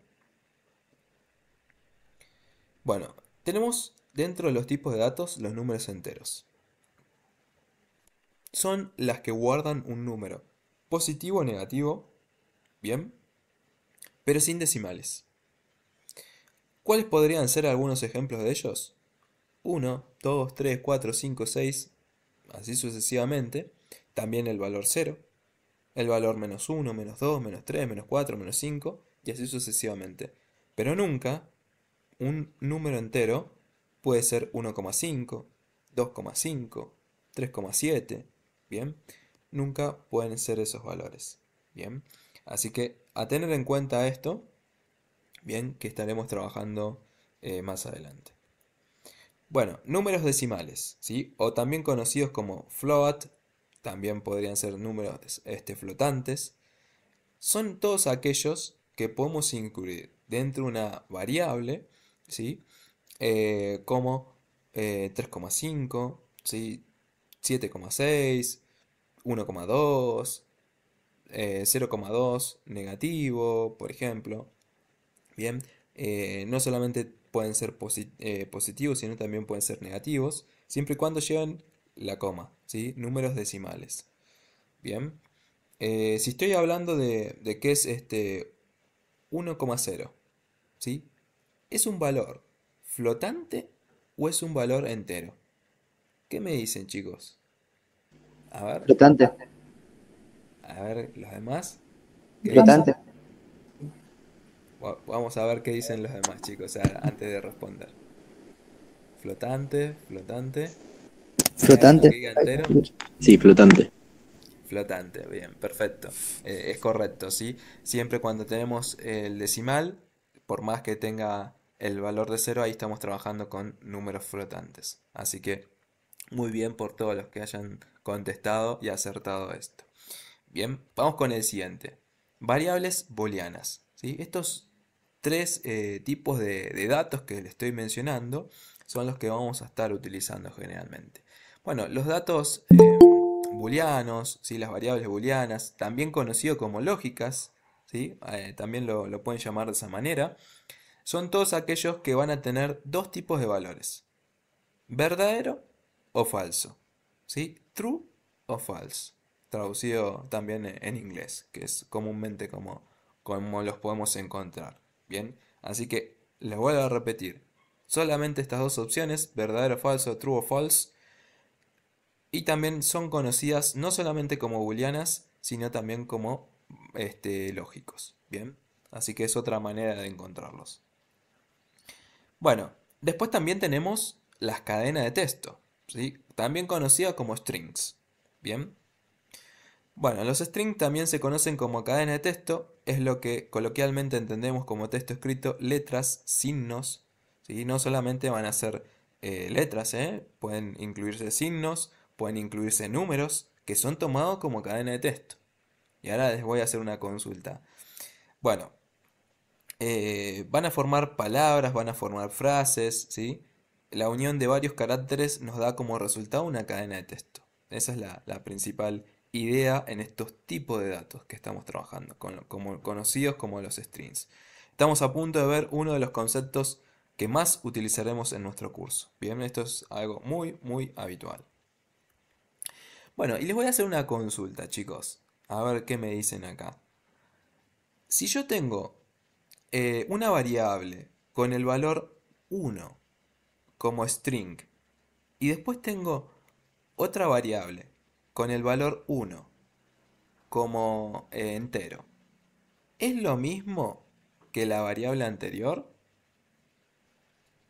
Bueno, tenemos dentro de los tipos de datos los números enteros. Son las que guardan un número, positivo o negativo, bien, pero sin decimales. ¿Cuáles podrían ser algunos ejemplos de ellos? 1, 2, 3, 4, 5, 6, así sucesivamente también el valor 0, el valor menos 1, menos 2, menos 3, menos 4, menos 5, y así sucesivamente. Pero nunca un número entero puede ser 1,5, 2,5, 3,7, ¿bien? Nunca pueden ser esos valores, ¿bien? Así que a tener en cuenta esto, ¿bien? Que estaremos trabajando eh, más adelante. Bueno, números decimales, ¿sí? O también conocidos como float, también podrían ser números este, flotantes, son todos aquellos que podemos incluir dentro de una variable, ¿sí? Eh, como 3,5, 7,6, 1,2, 0,2 negativo, por ejemplo. Bien, eh, no solamente pueden ser eh, positivos, sino también pueden ser negativos, siempre y cuando lleven la coma, ¿sí? números decimales. Bien, eh, si estoy hablando de, que es este 1,0, ¿sí? ¿es un valor flotante o es un valor entero? ¿Qué me dicen, chicos? A ver. Flotante. A ver, los demás. Flotante. Vamos a ver qué dicen los demás, chicos, antes de responder. Flotante, flotante. ¿Flotante? Sí, flotante. Flotante, bien, perfecto. Eh, es correcto, ¿sí? Siempre cuando tenemos el decimal, por más que tenga el valor de cero, ahí estamos trabajando con números flotantes. Así que muy bien por todos los que hayan contestado y acertado esto. Bien, vamos con el siguiente. Variables booleanas. ¿sí? Estos tres eh, tipos de, de datos que le estoy mencionando son los que vamos a estar utilizando generalmente. Bueno, los datos eh, booleanos, las variables booleanas, también conocido como lógicas, ¿sí? Eh, también lo, pueden llamar de esa manera, son todos aquellos que van a tener dos tipos de valores, verdadero o falso, ¿sí? true o false, traducido también en inglés, que es comúnmente como, como los podemos encontrar. Bien, así que les vuelvo a repetir, solamente estas dos opciones, verdadero o falso, true o false, y también son conocidas no solamente como booleanas, sino también como este, lógicos. Bien, así que es otra manera de encontrarlos. Bueno, después también tenemos las cadenas de texto, ¿sí? también conocidas como strings. Bien, bueno, los strings también se conocen como cadena de texto, es lo que coloquialmente entendemos como texto escrito, letras, signos, ¿sí? no solamente van a ser eh, letras, ¿eh? pueden incluirse signos, pueden incluirse números que son tomados como cadena de texto. Y ahora les voy a hacer una consulta. Bueno, eh, van a formar palabras, van a formar frases, ¿sí? La unión de varios caracteres nos da como resultado una cadena de texto. Esa es la, principal idea en estos tipos de datos que estamos trabajando, conocidos como los strings. Estamos a punto de ver uno de los conceptos que más utilizaremos en nuestro curso. Bien, esto es algo muy, muy habitual. Bueno, y les voy a hacer una consulta, chicos. A ver qué me dicen acá. Si yo tengo eh, una variable con el valor 1 como string y después tengo otra variable con el valor 1 como eh, entero, ¿es lo mismo que la variable anterior?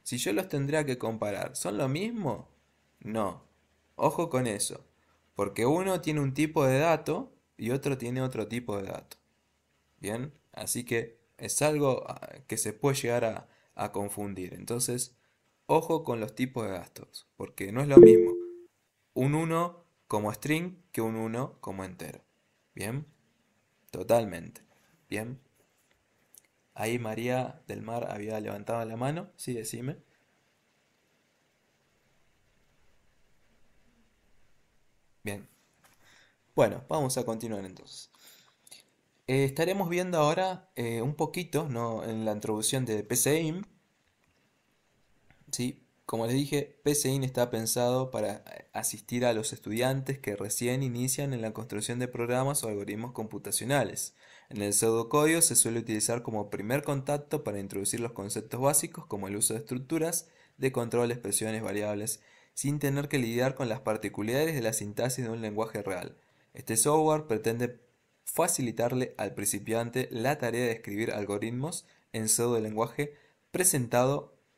Si yo los tendría que comparar, ¿son lo mismo? No. Ojo con eso. Porque uno tiene un tipo de dato y otro tiene otro tipo de dato. Bien, así que es algo ah, que se puede llegar a, confundir. Entonces, ojo con los tipos de datos, porque no es lo mismo un 1 como string que un 1 como entero. Bien, totalmente. Bien. Ahí María del Mar había levantado la mano. Sí, decime. Bueno, vamos a continuar entonces. Eh, estaremos viendo ahora eh, un poquito en la introducción de PCIM. ¿sí? Como les dije, PCIM está pensado para eh, asistir a los estudiantes que recién inician en la construcción de programas o algoritmos computacionales. En el pseudocódigo se suele utilizar como primer contacto para introducir los conceptos básicos como el uso de estructuras, de control, expresiones, variables, sin tener que lidiar con las particularidades de la sintaxis de un lenguaje real. Este software pretende facilitarle al principiante la tarea de escribir algoritmos en pseudo lenguaje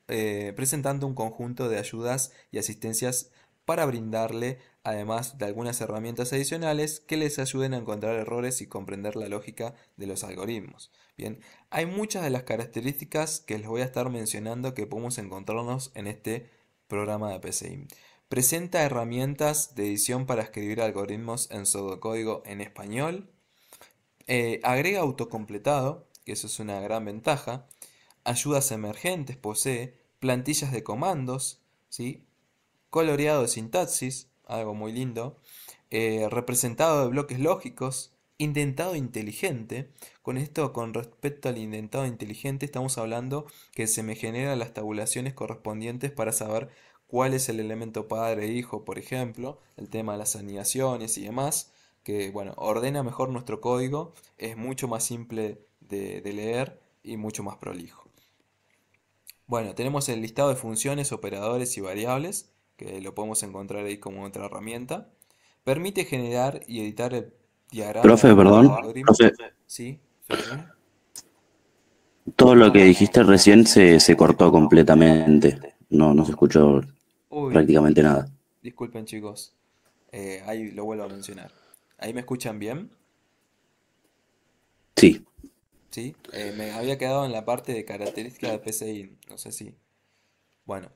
eh, presentando un conjunto de ayudas y asistencias para brindarle además de algunas herramientas adicionales que les ayuden a encontrar errores y comprender la lógica de los algoritmos. Bien, hay muchas de las características que les voy a estar mencionando que podemos encontrarnos en este programa de PCI. Presenta herramientas de edición para escribir algoritmos en pseudocódigo en español. Eh, agrega autocompletado, que eso es una gran ventaja. Ayudas emergentes posee. Plantillas de comandos, ¿sí? coloreado de sintaxis, algo muy lindo. Eh, representado de bloques lógicos, Indentado inteligente, con esto, con respecto al indentado inteligente, estamos hablando que se me generan las tabulaciones correspondientes para saber cuál es el elemento padre e hijo, por ejemplo, el tema de las anidaciones y demás, que bueno, ordena mejor nuestro código, es mucho más simple de, de leer y mucho más prolijo. Bueno, tenemos el listado de funciones, operadores y variables, que lo podemos encontrar ahí como otra herramienta. Permite generar y editar el profe, perdón. Sí, Todo lo que dijiste recién se, cortó completamente. No, no se escuchó prácticamente nada. Disculpen, chicos. Eh, ahí lo vuelvo a mencionar. ¿Ahí me escuchan bien? Sí. Sí, eh, me había quedado en la parte de características de PCI. No sé si. Bueno,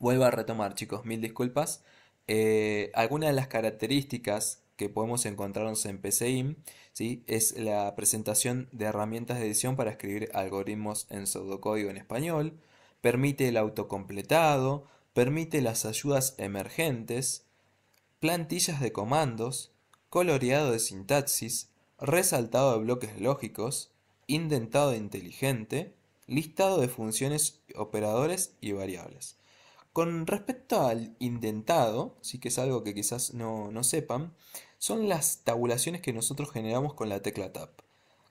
vuelvo a retomar, chicos. Mil disculpas. Alguna eh, algunas de las características que podemos encontrarnos en PCIM, ¿sí? es la presentación de herramientas de edición para escribir algoritmos en pseudocódigo en español, permite el autocompletado, permite las ayudas emergentes, plantillas de comandos, coloreado de sintaxis, resaltado de bloques lógicos, indentado inteligente, listado de funciones, operadores y variables. Con respecto al indentado, sí que es algo que quizás no, no sepan, son las tabulaciones que nosotros generamos con la tecla Tab.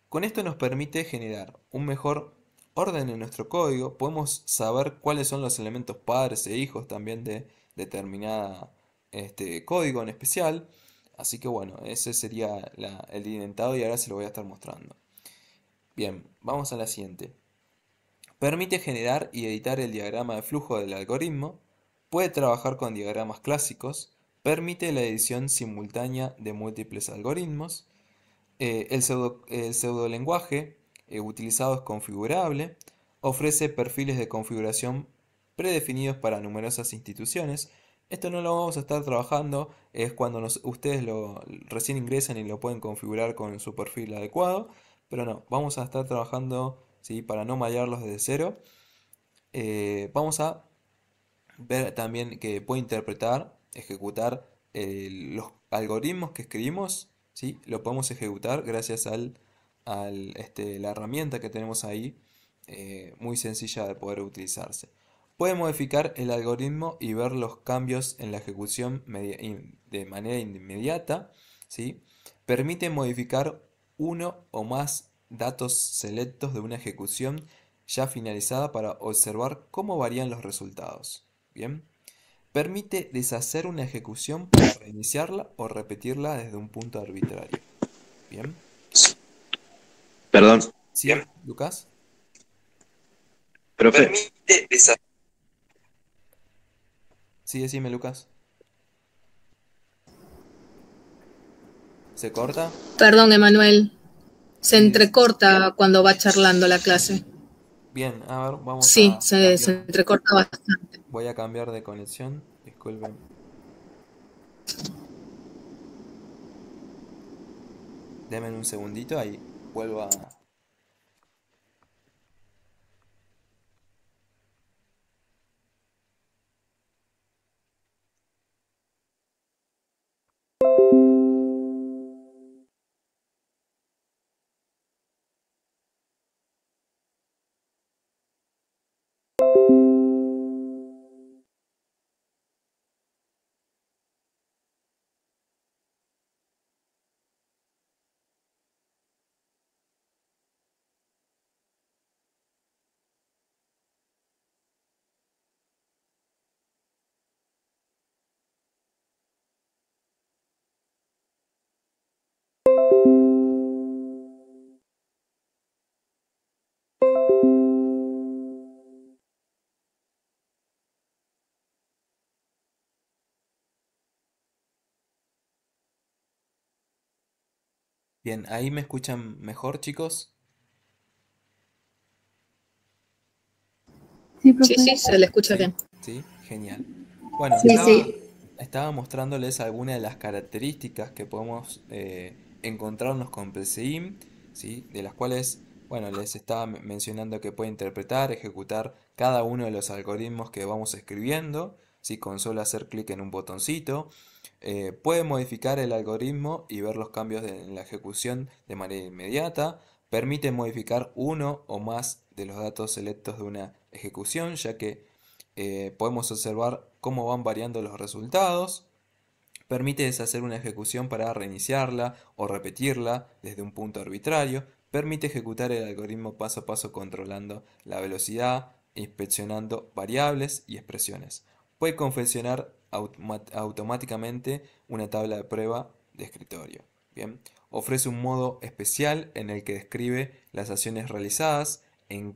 Con esto nos permite generar un mejor orden en nuestro código, podemos saber cuáles son los elementos padres e hijos también de determinada este, código en especial. Así que bueno, ese sería el indentado y ahora se lo voy a estar mostrando. Bien, vamos a la siguiente. Permite generar y editar el diagrama de flujo del algoritmo. Puede trabajar con diagramas clásicos. Permite la edición simultánea de múltiples algoritmos. Eh, el, pseudo, pseudolenguaje eh, utilizado es configurable. Ofrece perfiles de configuración predefinidos para numerosas instituciones. Esto no lo vamos a estar trabajando, es cuando ustedes lo recién ingresan y lo pueden configurar con su perfil adecuado, pero no, vamos a estar trabajando ¿sí? para no mallarlos desde cero. Eh, vamos a ver también que puede interpretar ejecutar eh, los algoritmos que escribimos, ¿sí? lo podemos ejecutar gracias al, este, la herramienta que tenemos ahí, eh, muy sencilla de poder utilizarse. Puede modificar el algoritmo y ver los cambios en la ejecución de manera inmediata. ¿sí? Permite modificar uno o más datos selectos de una ejecución ya finalizada para observar cómo varían los resultados. Bien. Permite deshacer una ejecución para reiniciarla o repetirla desde un punto arbitrario. ¿Bien? Perdón. ¿Sí, Lucas? Profe. Permite deshacer. Sí, decime, Lucas. ¿Se corta? Perdón, Emanuel. Se entrecorta cuando va charlando la clase. Bien, a ver, vamos sí, a... se, se entrecorta bastante. Voy a cambiar de conexión, disculpen. Deme un segundito, ahí vuelvo a... Bien, ¿ahí me escuchan mejor, chicos? Sí, Sí, se le escucha bien. Sí, genial. Bueno, estaba, mostrándoles algunas de las características que podemos eh, encontrarnos con PCIM, ¿sí? de las cuales, bueno, les estaba mencionando que puede interpretar, ejecutar cada uno de los algoritmos que vamos escribiendo, con solo hacer clic en un botoncito. Eh, puede modificar el algoritmo y ver los cambios en la ejecución de manera inmediata, permite modificar uno o más de los datos selectos de una ejecución, ya que eh, podemos observar cómo van variando los resultados, permite deshacer una ejecución para reiniciarla o repetirla desde un punto arbitrario, permite ejecutar el algoritmo paso a paso controlando la velocidad, inspeccionando variables y expresiones. Puede confeccionar automáticamente una tabla de prueba de escritorio. Bien. Ofrece un modo especial en el que describe las acciones realizadas en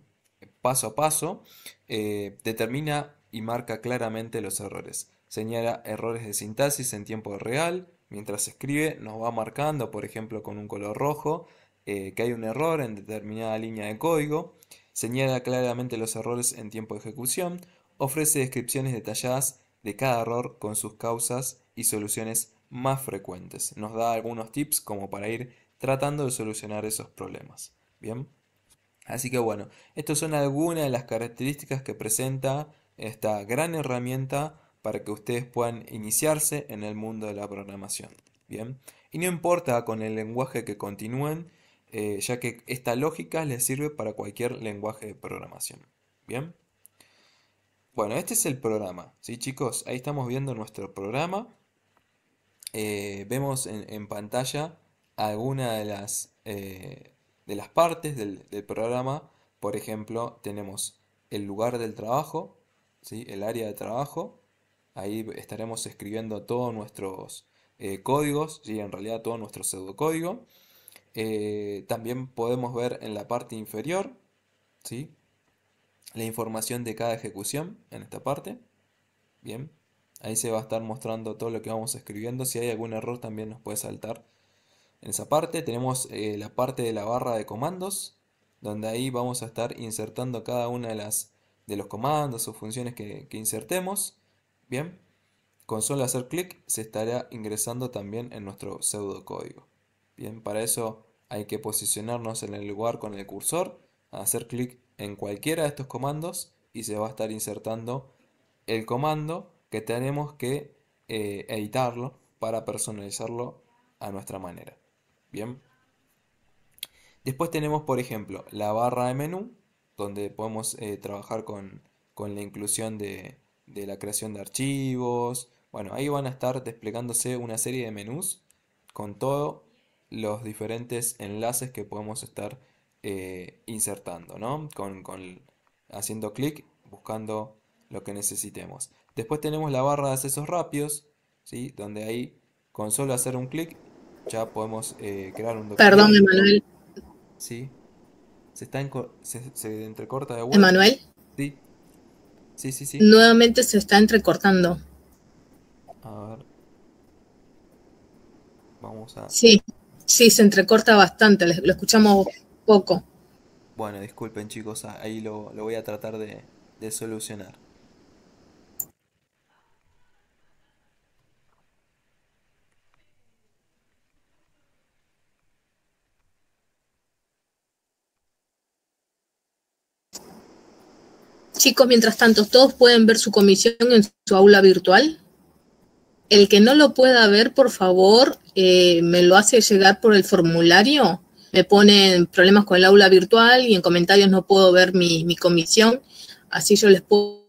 paso a paso, eh, determina y marca claramente los errores. Señala errores de sintaxis en tiempo real, mientras escribe nos va marcando, por ejemplo, con un color rojo, eh, que hay un error en determinada línea de código, señala claramente los errores en tiempo de ejecución, ofrece descripciones detalladas de cada error con sus causas y soluciones más frecuentes. Nos da algunos tips como para ir tratando de solucionar esos problemas. Bien. Así que bueno, estas son algunas de las características que presenta esta gran herramienta para que ustedes puedan iniciarse en el mundo de la programación. Bien. Y no importa con el lenguaje que continúen, eh, ya que esta lógica les sirve para cualquier lenguaje de programación. Bien. Bueno, este es el programa, ¿sí chicos? Ahí estamos viendo nuestro programa. Eh, vemos en, pantalla alguna de las, eh, de las partes del, programa. Por ejemplo, tenemos el lugar del trabajo, ¿sí? el área de trabajo. Ahí estaremos escribiendo todos nuestros eh, códigos, y en realidad todo nuestro pseudocódigo. también podemos ver en la parte inferior, ¿sí? la información de cada ejecución en esta parte. Bien, ahí se va a estar mostrando todo lo que vamos escribiendo. Si hay algún error también nos puede saltar en esa parte. Tenemos eh, la parte de la barra de comandos, donde ahí vamos a estar insertando cada una de las de los comandos o funciones que, que insertemos. Bien, con solo hacer clic se estará ingresando también en nuestro pseudocódigo. Bien, para eso hay que posicionarnos en el lugar con el cursor, hacer clic en cualquiera de estos comandos y se va a estar insertando el comando que tenemos que eh, editarlo para personalizarlo a nuestra manera. Bien. Después tenemos, por ejemplo, la barra de menú, donde podemos eh, trabajar con, la inclusión de, de la creación de archivos. Bueno, ahí van a estar desplegándose una serie de menús con todos los diferentes enlaces que podemos estar eh, insertando, ¿no? Con, haciendo clic, buscando lo que necesitemos. Después tenemos la barra de accesos rápidos, ¿sí? Donde ahí, con solo hacer un clic, ya podemos eh, crear un documento. Perdón, Emanuel. Sí. Se, está entrecorta de vuelta. ¿Emanuel? Sí. Sí, sí, sí. Nuevamente se está entrecortando. A ver. Vamos a. Sí, sí, se entrecorta bastante. Lo escuchamos poco. Bueno, disculpen chicos, ahí lo, voy a tratar de, de solucionar. Chicos, mientras tanto, todos pueden ver su comisión en su aula virtual. El que no lo pueda ver, por favor, eh, me lo hace llegar por el formulario me ponen problemas con el aula virtual y en comentarios no puedo ver mi, mi comisión, así yo les puedo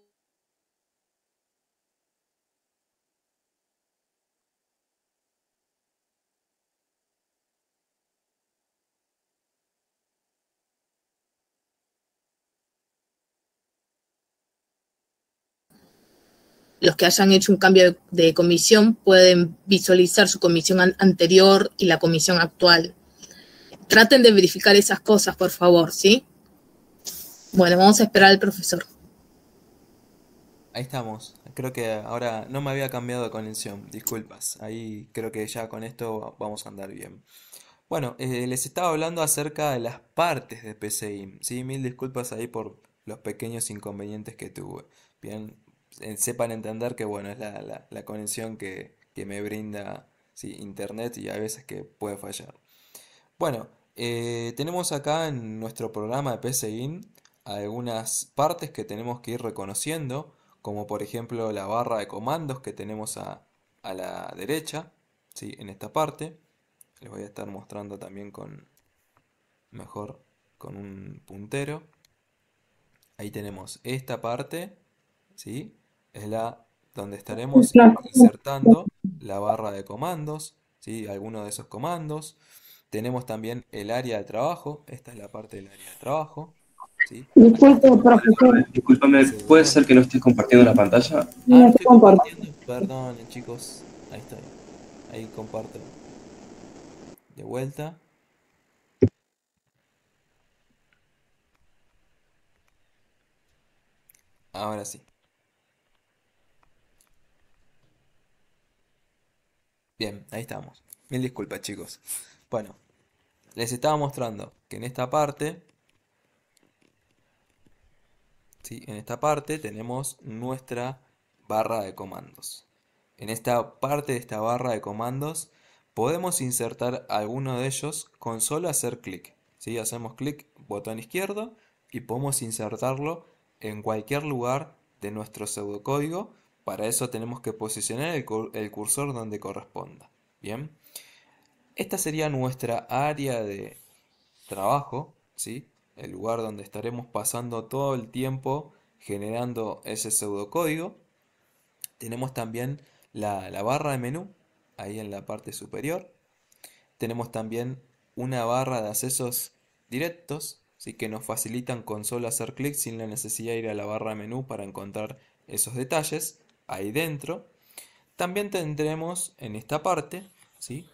los que hayan hecho un cambio de, comisión pueden visualizar su comisión anterior y la comisión actual traten de verificar esas cosas, por favor, ¿sí? Bueno, vamos a esperar al profesor. Ahí estamos. Creo que ahora no me había cambiado de conexión, disculpas. Ahí creo que ya con esto vamos a andar bien. Bueno, eh, les estaba hablando acerca de las partes de PCI. Sí, mil disculpas ahí por los pequeños inconvenientes que tuve. Bien, eh, sepan entender que bueno, es la, conexión que, me brinda internet y a veces que puede fallar. Bueno, eh, tenemos acá en nuestro programa de PSIN algunas partes que tenemos que ir reconociendo, como por ejemplo la barra de comandos que tenemos a, la derecha, en esta parte. Les voy a estar mostrando también con mejor con un puntero. Ahí tenemos esta parte, ¿sí? es la donde estaremos insertando la barra de comandos, ¿sí? alguno de esos comandos. Tenemos también el área de trabajo, esta es la parte del área de trabajo. Disculpe, profesor. Disculpame, ¿puede ser que no estés compartiendo la pantalla? No, no ah, estoy compartiendo, perdón, chicos. Ahí estoy. Ahí comparto. De vuelta. Ahora sí. Bien, ahí estamos. Mil disculpas, chicos. Bueno, les estaba mostrando que en esta parte, en esta parte tenemos nuestra barra de comandos. En esta parte de esta barra de comandos podemos insertar alguno de ellos con solo hacer clic. Si Hacemos clic, botón izquierdo y podemos insertarlo en cualquier lugar de nuestro pseudocódigo. Para eso tenemos que posicionar el, cursor donde corresponda. Bien. Esta sería nuestra área de trabajo, ¿sí? el lugar donde estaremos pasando todo el tiempo generando ese pseudocódigo. Tenemos también la, barra de menú, ahí en la parte superior. Tenemos también una barra de accesos directos, ¿sí? que nos facilitan con solo hacer clic sin la necesidad de ir a la barra de menú para encontrar esos detalles ahí dentro. También tendremos en esta parte ¿sí?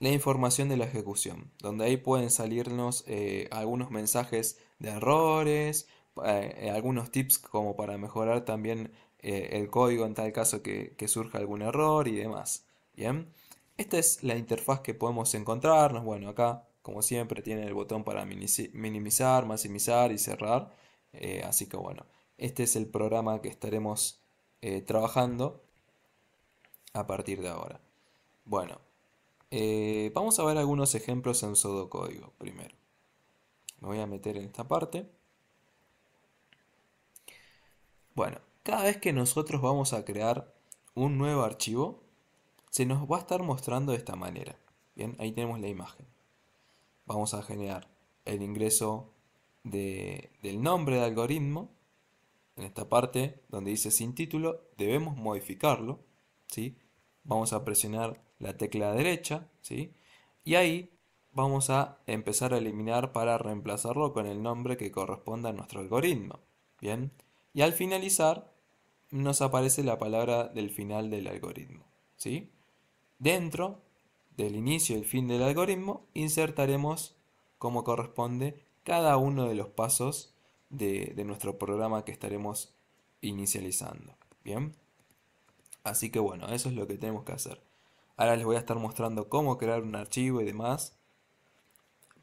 la información de la ejecución, donde ahí pueden salirnos eh, algunos mensajes de errores, eh, eh, algunos tips como para mejorar también el código en tal caso que, que, surja algún error y demás. Bien, esta es la interfaz que podemos encontrarnos. Bueno, acá como siempre tiene el botón para minimizar, maximizar y cerrar. así que bueno, este es el programa que estaremos trabajando a partir de ahora. Bueno, eh, vamos a ver algunos ejemplos en pseudocódigo primero. Me voy a meter en esta parte. Bueno, cada vez que nosotros vamos a crear un nuevo archivo, se nos va a estar mostrando de esta manera. Bien, ahí tenemos la imagen. Vamos a generar el ingreso del nombre de algoritmo. En esta parte donde dice sin título, debemos modificarlo. ¿sí? Vamos a presionar la tecla derecha, ¿sí? Y ahí vamos a empezar a eliminar para reemplazarlo con el nombre que corresponda a nuestro algoritmo. Bien, y al finalizar nos aparece la palabra del final del algoritmo. ¿sí? Dentro del inicio y el fin del algoritmo insertaremos como corresponde cada uno de los pasos de, nuestro programa que estaremos inicializando. Bien, así que bueno, eso es lo que tenemos que hacer. Ahora les voy a estar mostrando cómo crear un archivo y demás.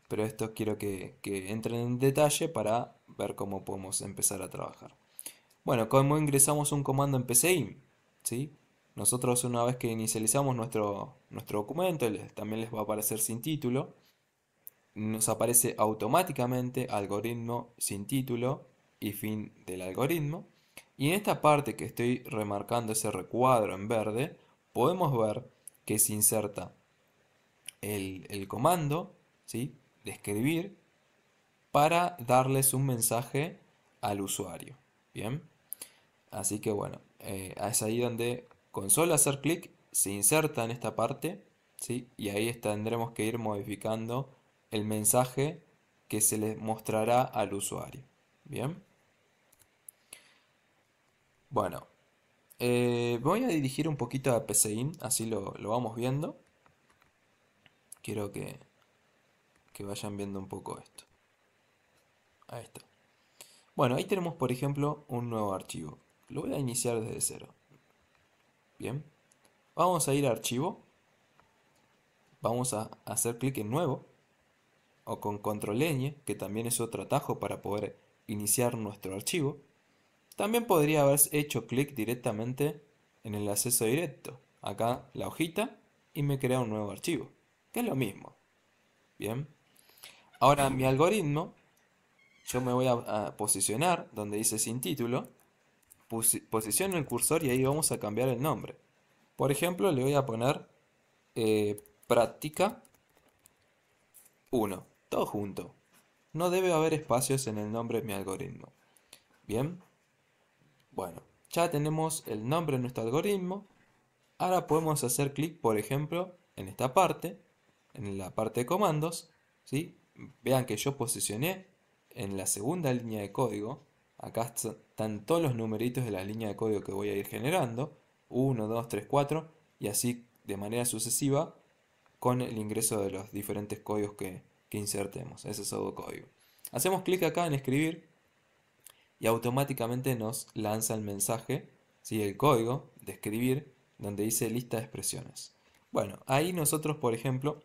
Pero esto quiero que, entren en detalle para ver cómo podemos empezar a trabajar. Bueno, ¿cómo ingresamos un comando en PCI? ¿Sí? Nosotros una vez que inicializamos nuestro, nuestro documento, les, también les va a aparecer sin título. Nos aparece automáticamente algoritmo sin título y fin del algoritmo. Y en esta parte que estoy remarcando ese recuadro en verde, podemos ver que se inserta el, el comando ¿sí? de escribir para darles un mensaje al usuario. Bien, así que bueno, eh, es ahí donde con solo hacer clic se inserta en esta parte ¿sí? y ahí tendremos que ir modificando el mensaje que se le mostrará al usuario. Bien. Bueno, eh, voy a dirigir un poquito a PCIN, así lo, vamos viendo. Quiero que, que vayan viendo un poco esto. Ahí está. Bueno, ahí tenemos, por ejemplo, un nuevo archivo. Lo voy a iniciar desde cero. Bien. Vamos a ir a archivo. Vamos a hacer clic en nuevo. O con control N que también es otro atajo para poder iniciar nuestro archivo. También podría haber hecho clic directamente en el acceso directo. Acá la hojita y me crea un nuevo archivo, que es lo mismo. Bien. Ahora mi algoritmo, yo me voy a, posicionar donde dice sin título. posiciono el cursor y ahí vamos a cambiar el nombre. Por ejemplo, le voy a poner eh, práctica 1. Todo junto. No debe haber espacios en el nombre de mi algoritmo. Bien. Bueno, ya tenemos el nombre de nuestro algoritmo. Ahora podemos hacer clic, por ejemplo, en esta parte, en la parte de comandos. ¿sí? Vean que yo posicioné en la segunda línea de código. Acá están todos los numeritos de la línea de código que voy a ir generando. 1, 2, 3, 4. Y así de manera sucesiva con el ingreso de los diferentes códigos que, insertemos. Ese es código. Hacemos clic acá en escribir y automáticamente nos lanza el mensaje, si el código de escribir, donde dice lista de expresiones. Bueno, ahí nosotros, por ejemplo,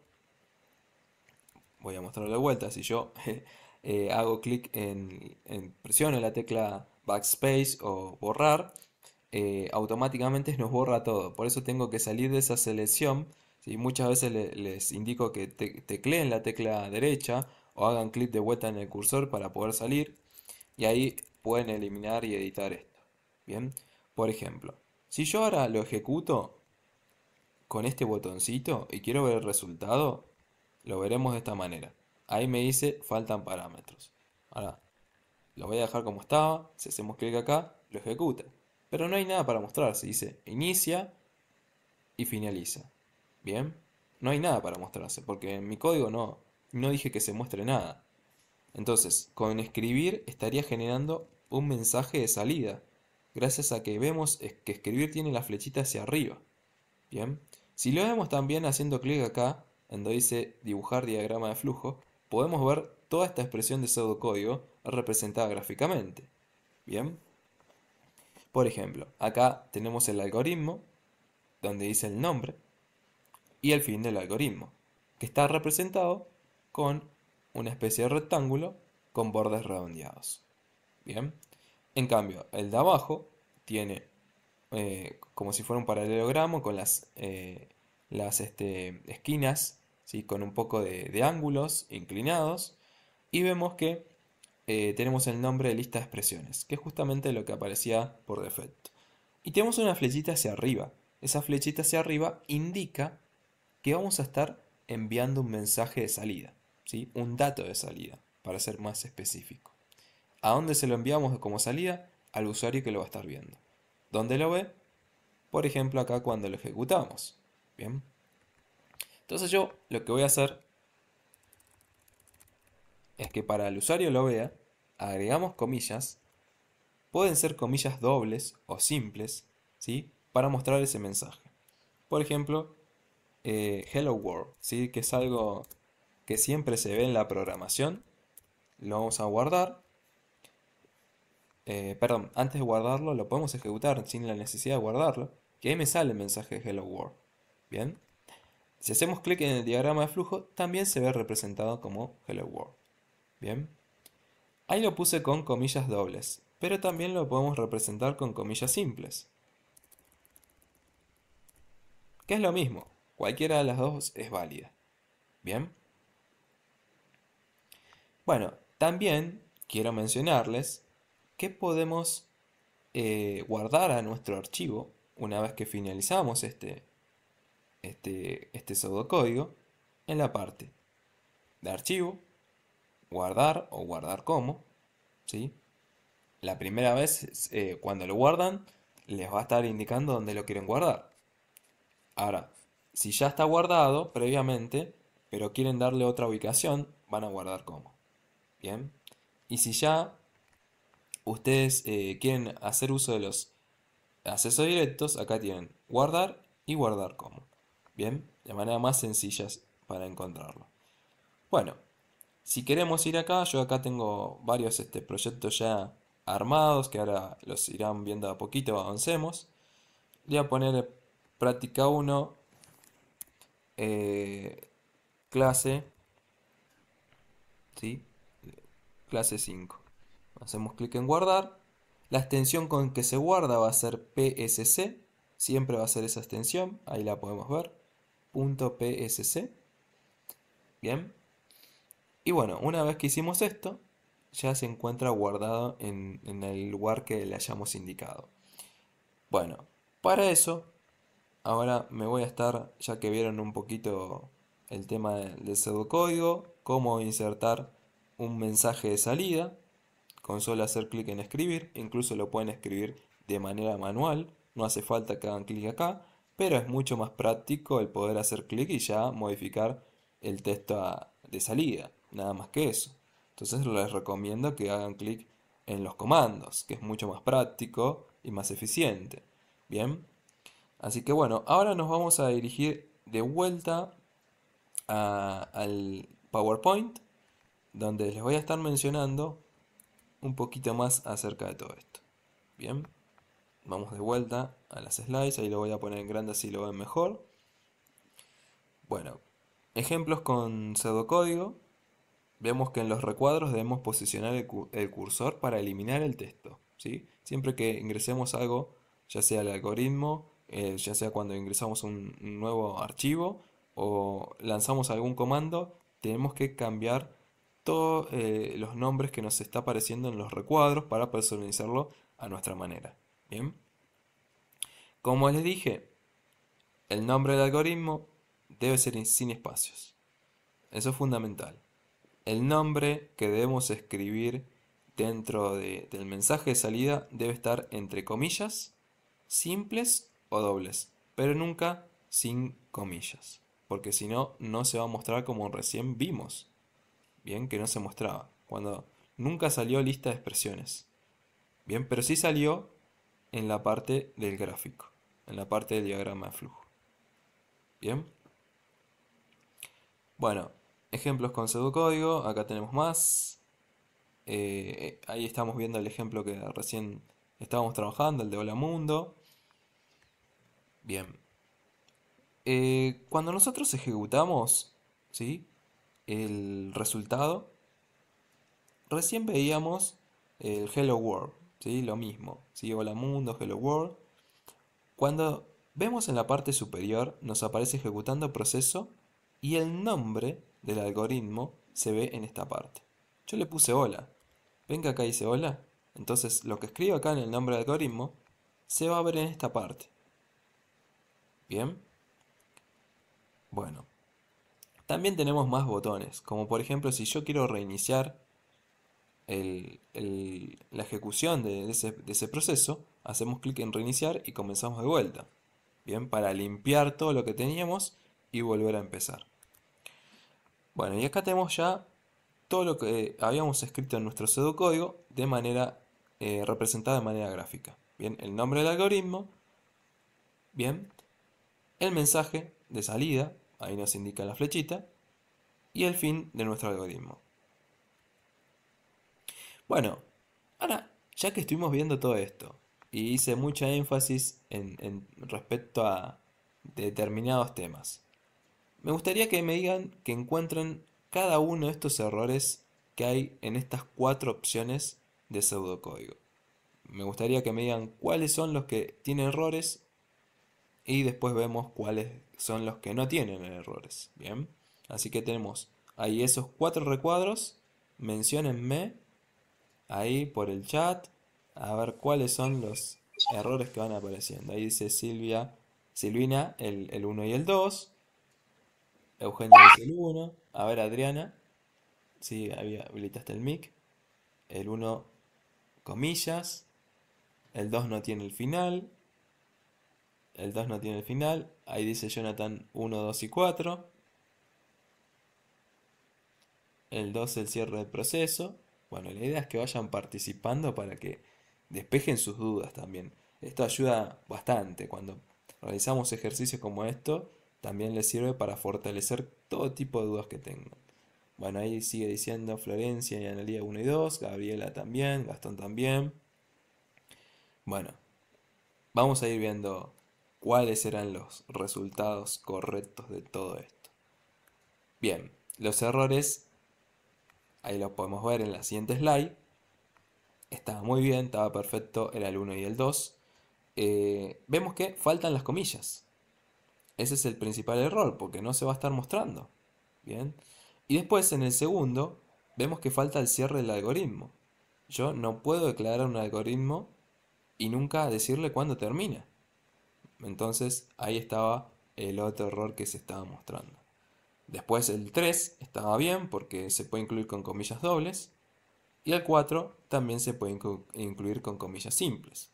voy a mostrarlo de vuelta, si yo eh, hago clic en, en, la tecla backspace o borrar, eh, automáticamente nos borra todo. Por eso tengo que salir de esa selección. y Muchas veces les indico que tecleen la tecla derecha o hagan clic de vuelta en el cursor para poder salir. Y ahí pueden eliminar y editar esto. Bien, por ejemplo, si yo ahora lo ejecuto con este botoncito y quiero ver el resultado, lo veremos de esta manera. Ahí me dice faltan parámetros. Ahora, lo voy a dejar como estaba, si hacemos clic acá, lo ejecuta. Pero no hay nada para mostrarse. dice inicia y finaliza. Bien, no hay nada para mostrarse, porque en mi código no, no dije que se muestre nada. Entonces, con escribir estaría generando un mensaje de salida, gracias a que vemos que escribir tiene la flechita hacia arriba. Bien, si lo vemos también haciendo clic acá, en donde dice dibujar diagrama de flujo, podemos ver toda esta expresión de pseudocódigo representada gráficamente. Bien, por ejemplo, acá tenemos el algoritmo, donde dice el nombre, y el fin del algoritmo, que está representado con una especie de rectángulo con bordes redondeados. Bien, en cambio, el de abajo tiene eh, como si fuera un paralelogramo con las, eh, las este, esquinas, ¿sí? con un poco de, ángulos inclinados, y vemos que eh, tenemos el nombre de lista de expresiones, que es justamente lo que aparecía por defecto. Y tenemos una flechita hacia arriba. Esa flechita hacia arriba indica que vamos a estar enviando un mensaje de salida un dato de salida, para ser más específico. ¿A dónde se lo enviamos como salida? Al usuario que lo va a estar viendo. ¿Dónde lo ve? Por ejemplo, acá cuando lo ejecutamos. Bien. Entonces yo lo que voy a hacer es que para el usuario lo vea, agregamos comillas. Pueden ser comillas dobles o simples, ¿sí? Para mostrar ese mensaje. Por ejemplo, eh, Hello World, ¿sí? Que es algo que siempre se ve en la programación. Lo vamos a guardar. Eh, perdón, antes de guardarlo lo podemos ejecutar sin la necesidad de guardarlo. Que ahí me sale el mensaje Hello World. Bien. Si hacemos clic en el diagrama de flujo, también se ve representado como Hello World. Bien. Ahí lo puse con comillas dobles, pero también lo podemos representar con comillas simples. Que es lo mismo, cualquiera de las dos es válida. Bien. Bueno, también quiero mencionarles que podemos eh, guardar a nuestro archivo una vez que finalizamos este, este, este pseudocódigo en la parte de archivo, guardar o guardar como. ¿sí? La primera vez eh, cuando lo guardan les va a estar indicando dónde lo quieren guardar. Ahora, si ya está guardado previamente, pero quieren darle otra ubicación, van a guardar como. Bien. Y si ya ustedes eh, quieren hacer uso de los accesos directos, acá tienen guardar y guardar como. Bien, de manera más sencilla para encontrarlo. Bueno, si queremos ir acá, yo acá tengo varios este, proyectos ya armados que ahora los irán viendo a poquito, avancemos. voy a poner práctica 1, eh, clase, ¿sí? clase 5. Hacemos clic en guardar. La extensión con que se guarda va a ser PSC. Siempre va a ser esa extensión. Ahí la podemos ver. Punto .psc. Bien. Y bueno, una vez que hicimos esto, ya se encuentra guardado en, el lugar que le hayamos indicado. Bueno, para eso, ahora me voy a estar, ya que vieron un poquito el tema del pseudocódigo, cómo insertar un mensaje de salida, con solo hacer clic en escribir, incluso lo pueden escribir de manera manual, no hace falta que hagan clic acá, pero es mucho más práctico el poder hacer clic y ya modificar el texto de salida, nada más que eso. Entonces les recomiendo que hagan clic en los comandos, que es mucho más práctico y más eficiente. Bien, así que bueno, ahora nos vamos a dirigir de vuelta al PowerPoint donde les voy a estar mencionando un poquito más acerca de todo esto. Bien, vamos de vuelta a las slides, ahí lo voy a poner en grande así lo ven mejor. Bueno, ejemplos con pseudocódigo. Vemos que en los recuadros debemos posicionar el, cursor para eliminar el texto. ¿sí? Siempre que ingresemos algo, ya sea el algoritmo, eh, ya sea cuando ingresamos un nuevo archivo o lanzamos algún comando, tenemos que cambiar todos eh, los nombres que nos está apareciendo en los recuadros para personalizarlo a nuestra manera. Bien. Como les dije, el nombre del algoritmo debe ser sin espacios. Eso es fundamental. El nombre que debemos escribir dentro del mensaje de salida debe estar entre comillas, simples o dobles, pero nunca sin comillas, porque si no, no se va a mostrar como recién vimos bien que no se mostraba, cuando nunca salió lista de expresiones. Bien, pero sí salió en la parte del gráfico, en la parte del diagrama de flujo. Bien. Bueno, ejemplos con pseudocódigo, acá tenemos más. Eh, eh, ahí estamos viendo el ejemplo que recién estábamos trabajando, el de Hola Mundo. Bien. Eh, cuando nosotros ejecutamos, ¿sí? el resultado, recién veíamos el Hello World, ¿sí? lo mismo, si hola mundo, Hello World. Cuando vemos en la parte superior nos aparece ejecutando proceso y el nombre del algoritmo se ve en esta parte. Yo le puse hola, ven que acá dice hola, entonces lo que escribo acá en el nombre del algoritmo se va a ver en esta parte. Bien. Bueno, también tenemos más botones, como por ejemplo si yo quiero reiniciar la ejecución de ese, proceso, hacemos clic en reiniciar y comenzamos de vuelta. Bien, para limpiar todo lo que teníamos y volver a empezar. Bueno, y acá tenemos ya todo lo que habíamos escrito en nuestro pseudocódigo de manera eh, representada de manera gráfica. Bien, el nombre del algoritmo, bien, el mensaje de salida, ahí nos indica la flechita, y el fin de nuestro algoritmo. Bueno, ahora, ya que estuvimos viendo todo esto, y hice mucha énfasis en, respecto a determinados temas, me gustaría que me digan que encuentren cada uno de estos errores que hay en estas cuatro opciones de pseudocódigo. Me gustaría que me digan cuáles son los que tienen errores y después vemos cuáles son los que no tienen errores. Bien, así que tenemos ahí esos cuatro recuadros. Menciónenme ahí por el chat a ver cuáles son los errores que van apareciendo. Ahí dice Silvia, Silvina, el 1 y el 2. Eugenio dice el 1. A ver, Adriana. Sí, había, habilitaste el mic. El 1, comillas. El 2 no tiene el final. El 2 no tiene el final. Ahí dice Jonathan 1, 2 y 4. El 2 el cierre del proceso. Bueno, la idea es que vayan participando para que despejen sus dudas también. Esto ayuda bastante. Cuando realizamos ejercicios como esto, también les sirve para fortalecer todo tipo de dudas que tengan. Bueno, ahí sigue diciendo Florencia y Analía 1 y 2, Gabriela también, Gastón también. Bueno, vamos a ir viendo cuáles eran los resultados correctos de todo esto. Bien, los errores, ahí los podemos ver en la siguiente slide. Estaba muy bien, estaba perfecto, era el 1 y el 2. Eh, vemos que faltan las comillas. Ese es el principal error, porque no se va a estar mostrando. Bien. Y después, en el segundo, vemos que falta el cierre del algoritmo. Yo no puedo declarar un algoritmo y nunca decirle cuándo termina. Entonces ahí estaba el otro error que se estaba mostrando. Después el 3 estaba bien porque se puede incluir con comillas dobles. Y el 4 también se puede incluir con comillas simples.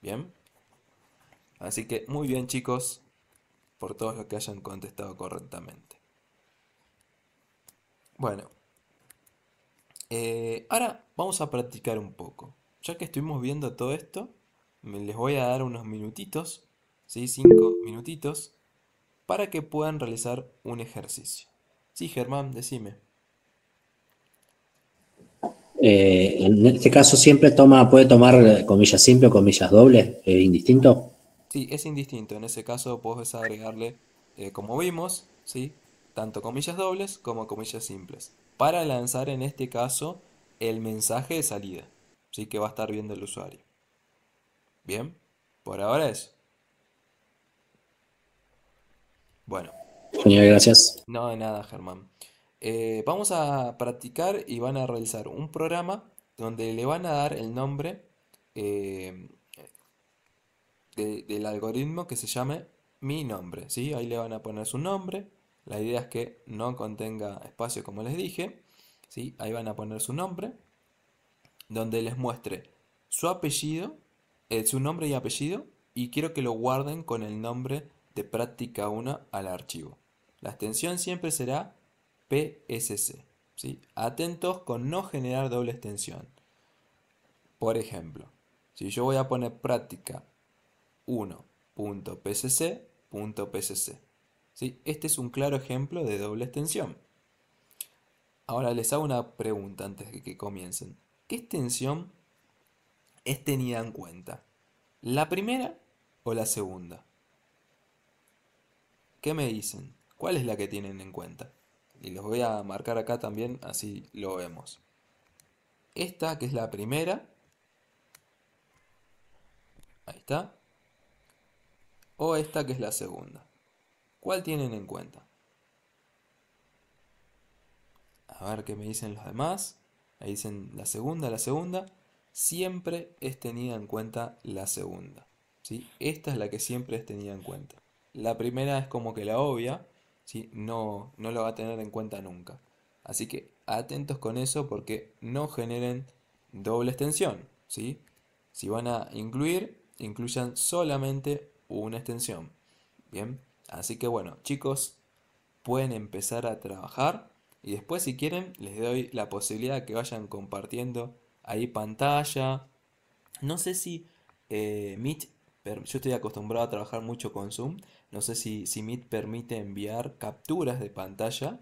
Bien. Así que muy bien chicos por todos los que hayan contestado correctamente. Bueno. Eh, ahora vamos a practicar un poco. Ya que estuvimos viendo todo esto, les voy a dar unos minutitos ¿sí? 5 minutitos, para que puedan realizar un ejercicio. Sí, Germán, decime. Eh, en este caso siempre toma, puede tomar eh, comillas simples o comillas dobles? ¿Es indistinto. Sí, es indistinto. En ese caso puedes agregarle, eh, como vimos, ¿sí? tanto comillas dobles como comillas simples. Para lanzar en este caso el mensaje de salida, ¿sí? que va a estar viendo el usuario. Bien, por ahora es. Bueno. gracias. No, de nada, Germán. Eh, vamos a practicar y van a realizar un programa donde le van a dar el nombre eh, del algoritmo que se llame mi nombre, ¿sí? Ahí le van a poner su nombre. La idea es que no contenga espacio, como les dije. ¿sí? Ahí van a poner su nombre, donde les muestre su apellido, eh, su nombre y apellido, y quiero que lo guarden con el nombre de práctica 1 al archivo. La extensión siempre será PSC. ¿sí? Atentos con no generar doble extensión. Por ejemplo, si yo voy a poner práctica 1pscpsc ¿sí? Este es un claro ejemplo de doble extensión. Ahora les hago una pregunta antes de que comiencen. ¿Qué extensión es tenida en cuenta? ¿La primera o la segunda? ¿Qué me dicen? ¿Cuál es la que tienen en cuenta? Y los voy a marcar acá también, así lo vemos. Esta, que es la primera. Ahí está. O esta, que es la segunda. ¿Cuál tienen en cuenta? A ver qué me dicen los demás. Ahí dicen la segunda, la segunda. Siempre es tenida en cuenta la segunda. ¿sí? Esta es la que siempre es tenida en cuenta. La primera es como que la obvia, ¿sí? no, no lo va a tener en cuenta nunca. Así que atentos con eso porque no generen doble extensión. ¿sí? Si van a incluir, incluyan solamente una extensión. Bien, así que bueno, chicos, pueden empezar a trabajar y después si quieren les doy la posibilidad que vayan compartiendo ahí pantalla. No sé si eh, Meet yo estoy acostumbrado a trabajar mucho con Zoom. No sé si, Meet permite enviar capturas de pantalla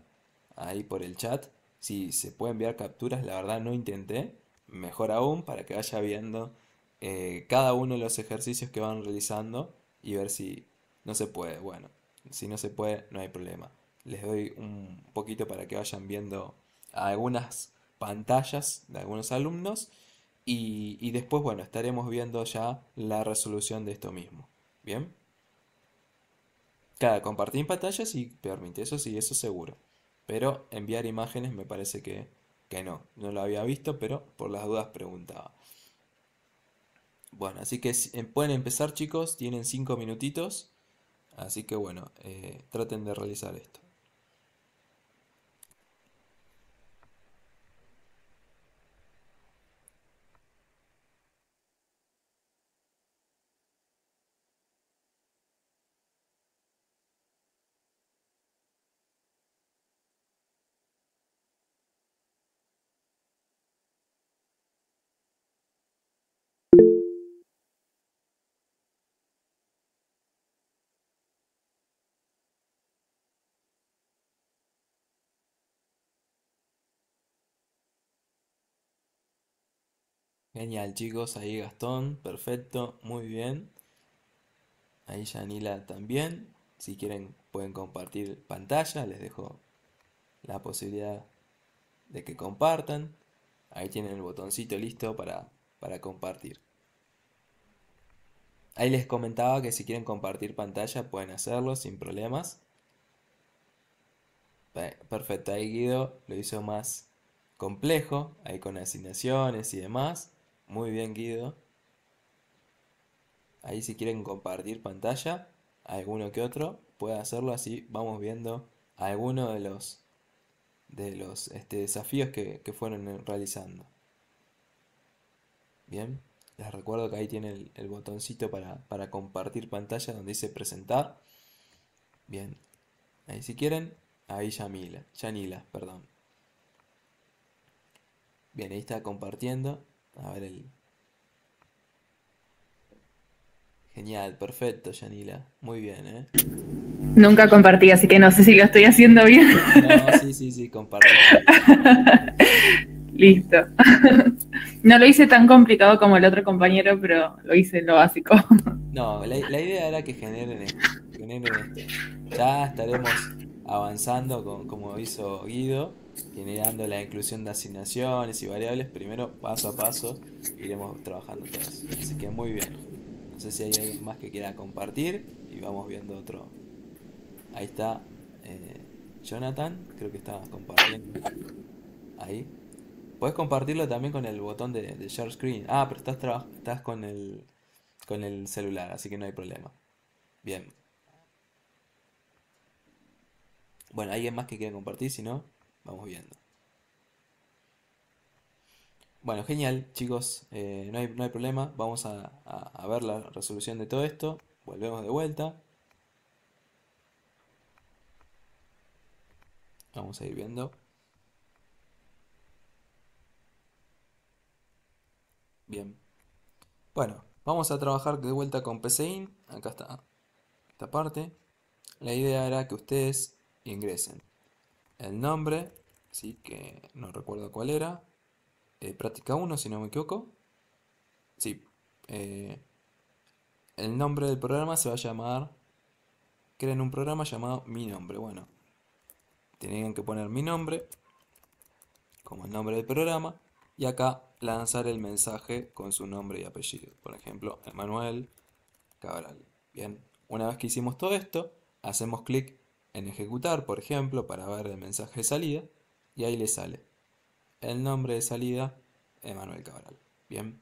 ahí por el chat. Si se puede enviar capturas, la verdad no intenté. Mejor aún para que vaya viendo eh, cada uno de los ejercicios que van realizando y ver si no se puede. Bueno, si no se puede, no hay problema. Les doy un poquito para que vayan viendo algunas pantallas de algunos alumnos y, después, bueno, estaremos viendo ya la resolución de esto mismo. ¿Bien? Cada compartir pantalla y permite, eso sí, eso seguro. Pero enviar imágenes me parece que, no. No lo había visto, pero por las dudas preguntaba. Bueno, así que eh, pueden empezar chicos, tienen 5 minutitos. Así que bueno, eh, traten de realizar esto. Genial, chicos. Ahí Gastón, perfecto, muy bien. Ahí Yanila también. Si quieren, pueden compartir pantalla. Les dejo la posibilidad de que compartan. Ahí tienen el botoncito listo para, para compartir. Ahí les comentaba que si quieren compartir pantalla pueden hacerlo sin problemas. Perfecto, ahí Guido lo hizo más complejo, ahí con asignaciones y demás. Muy bien, Guido. Ahí si quieren compartir pantalla, alguno que otro, puede hacerlo así. Vamos viendo alguno de los, de los este, desafíos que, fueron realizando. Bien, les recuerdo que ahí tiene el, botoncito para, compartir pantalla donde dice presentar. Bien, ahí si quieren, ahí Yamila, Yanila, perdón. Bien, ahí está compartiendo. A ver Genial, perfecto, Yanila. Muy bien, ¿eh? Nunca compartí, así que no sé si lo estoy haciendo bien. No, sí, sí, sí, compartí. Listo. No lo hice tan complicado como el otro compañero, pero lo hice en lo básico. No, la, idea era que generen, generen esto. Ya estaremos avanzando con, como hizo Guido generando la inclusión de asignaciones y variables, primero paso a paso iremos trabajando todas. Así que muy bien. No sé si hay alguien más que quiera compartir y vamos viendo otro. Ahí está eh, Jonathan, creo que está compartiendo. Ahí. Puedes compartirlo también con el botón de, share screen. Ah, pero estás, estás con, el, con el celular, así que no hay problema. Bien. Bueno, ¿alguien más que quiera compartir? Si no, Vamos viendo. Bueno, genial, chicos. Eh, no, hay, problema. Vamos a, a, ver la resolución de todo esto. Volvemos de vuelta. Vamos a ir viendo. Bien. Bueno, vamos a trabajar de vuelta con PCIN. Acá está esta parte. La idea era que ustedes ingresen el nombre, ¿sí? que no recuerdo cuál era. Eh, práctica 1, si no me equivoco. Sí. Eh, el nombre del programa se va a llamar. Creen un programa llamado Mi Nombre. Bueno, tenían que poner mi nombre como el nombre del programa y acá lanzar el mensaje con su nombre y apellido. Por ejemplo, Emanuel Cabral. Bien, una vez que hicimos todo esto, hacemos clic en ejecutar, por ejemplo, para ver el mensaje de salida, y ahí le sale el nombre de salida, Emanuel Cabral. Bien,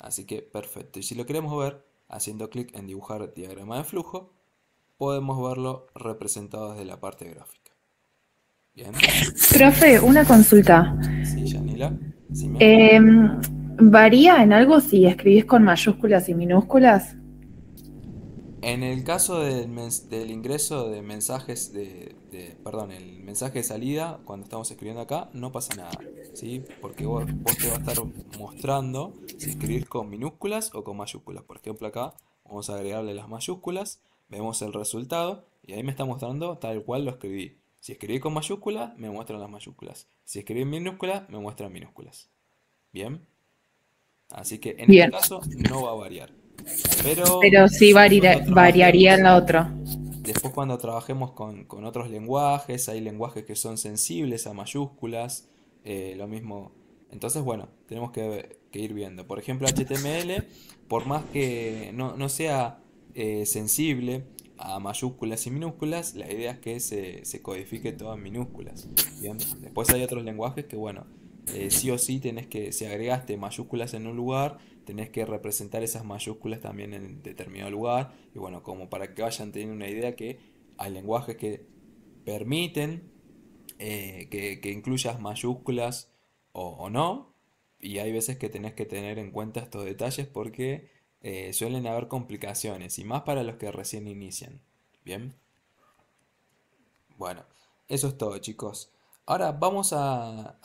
así que perfecto. Y si lo queremos ver, haciendo clic en dibujar diagrama de flujo, podemos verlo representado desde la parte gráfica. Bien. Profe, una consulta. Em, ¿Varía en algo si escribís con mayúsculas y minúsculas? En el caso del, ingreso de mensajes de, Perdón, el mensaje de salida, cuando estamos escribiendo acá, no pasa nada. ¿sí? Porque vos, te va a estar mostrando si escribís con minúsculas o con mayúsculas. Por ejemplo, acá vamos a agregarle las mayúsculas, vemos el resultado y ahí me está mostrando tal cual lo escribí. Si escribí con mayúsculas, me muestran las mayúsculas. Si escribí en minúsculas, me muestran minúsculas. Bien. Así que en este caso no va a variar. Pero, Pero sí variaría en la otra. Después cuando trabajemos con, otros lenguajes, hay lenguajes que son sensibles a mayúsculas, eh, lo mismo. Entonces, bueno, tenemos que, ir viendo. Por ejemplo, HTML, por más que no, sea eh, sensible a mayúsculas y minúsculas, la idea es que se, codifique todo en minúsculas. Después hay otros lenguajes que, bueno, eh, sí o sí tenés que, si agregaste mayúsculas en un lugar, tenés que representar esas mayúsculas también en determinado lugar. Y bueno, como para que vayan teniendo una idea que hay lenguajes que permiten eh, que, incluyas mayúsculas o, no. Y hay veces que tenés que tener en cuenta estos detalles porque eh, suelen haber complicaciones. Y más para los que recién inician. Bien. Bueno, eso es todo chicos. Ahora vamos a,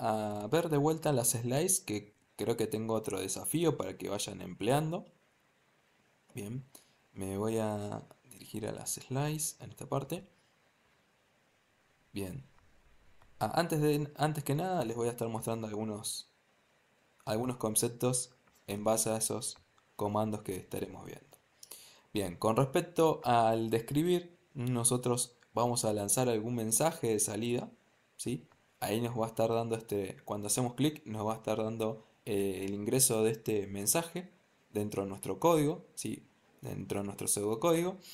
a ver de vuelta las slides que Creo que tengo otro desafío para que vayan empleando. Bien, me voy a dirigir a las slides en esta parte. Bien. Ah, antes, de, antes que nada les voy a estar mostrando algunos, algunos conceptos en base a esos comandos que estaremos viendo. Bien, con respecto al describir, nosotros vamos a lanzar algún mensaje de salida, ¿sí? Ahí nos va a estar dando este, cuando hacemos clic, nos va a estar dando eh, el ingreso de este mensaje dentro de nuestro código, ¿sí? dentro de nuestro pseudocódigo. código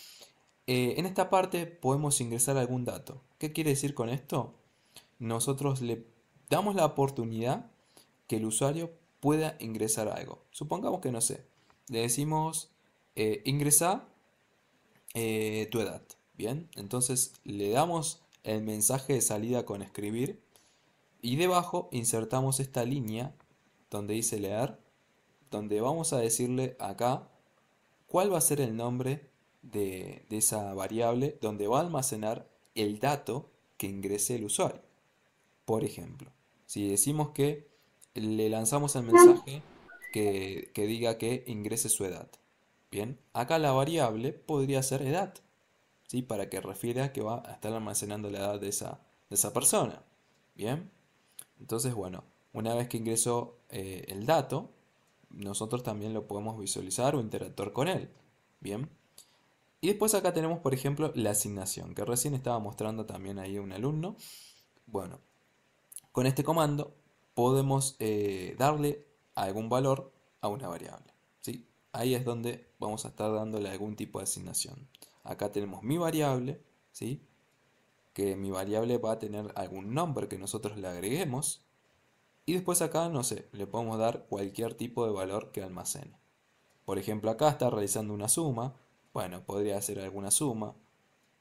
eh, en esta parte podemos ingresar algún dato. ¿Qué quiere decir con esto? Nosotros le damos la oportunidad que el usuario pueda ingresar algo. Supongamos que no sé, le decimos eh, ingresa tu edad. Bien, entonces le damos el mensaje de salida con escribir y debajo insertamos esta línea donde dice leer, donde vamos a decirle acá cuál va a ser el nombre de, esa variable donde va a almacenar el dato que ingrese el usuario. Por ejemplo, si decimos que le lanzamos el mensaje que, diga que ingrese su edad. Bien, acá la variable podría ser edad, ¿sí? para que refiera que va a estar almacenando la edad de esa, de esa persona. Bien, entonces bueno, una vez que ingresó eh, el dato, nosotros también lo podemos visualizar o interactuar con él. Bien. Y después acá tenemos, por ejemplo, la asignación, que recién estaba mostrando también ahí un alumno. Bueno, con este comando podemos eh, darle algún valor a una variable. ¿sí? Ahí es donde vamos a estar dándole algún tipo de asignación. Acá tenemos mi variable, ¿sí? que mi variable va a tener algún nombre que nosotros le agreguemos. Y después acá, no sé, le podemos dar cualquier tipo de valor que almacene. Por ejemplo, acá está realizando una suma. Bueno, podría hacer alguna suma.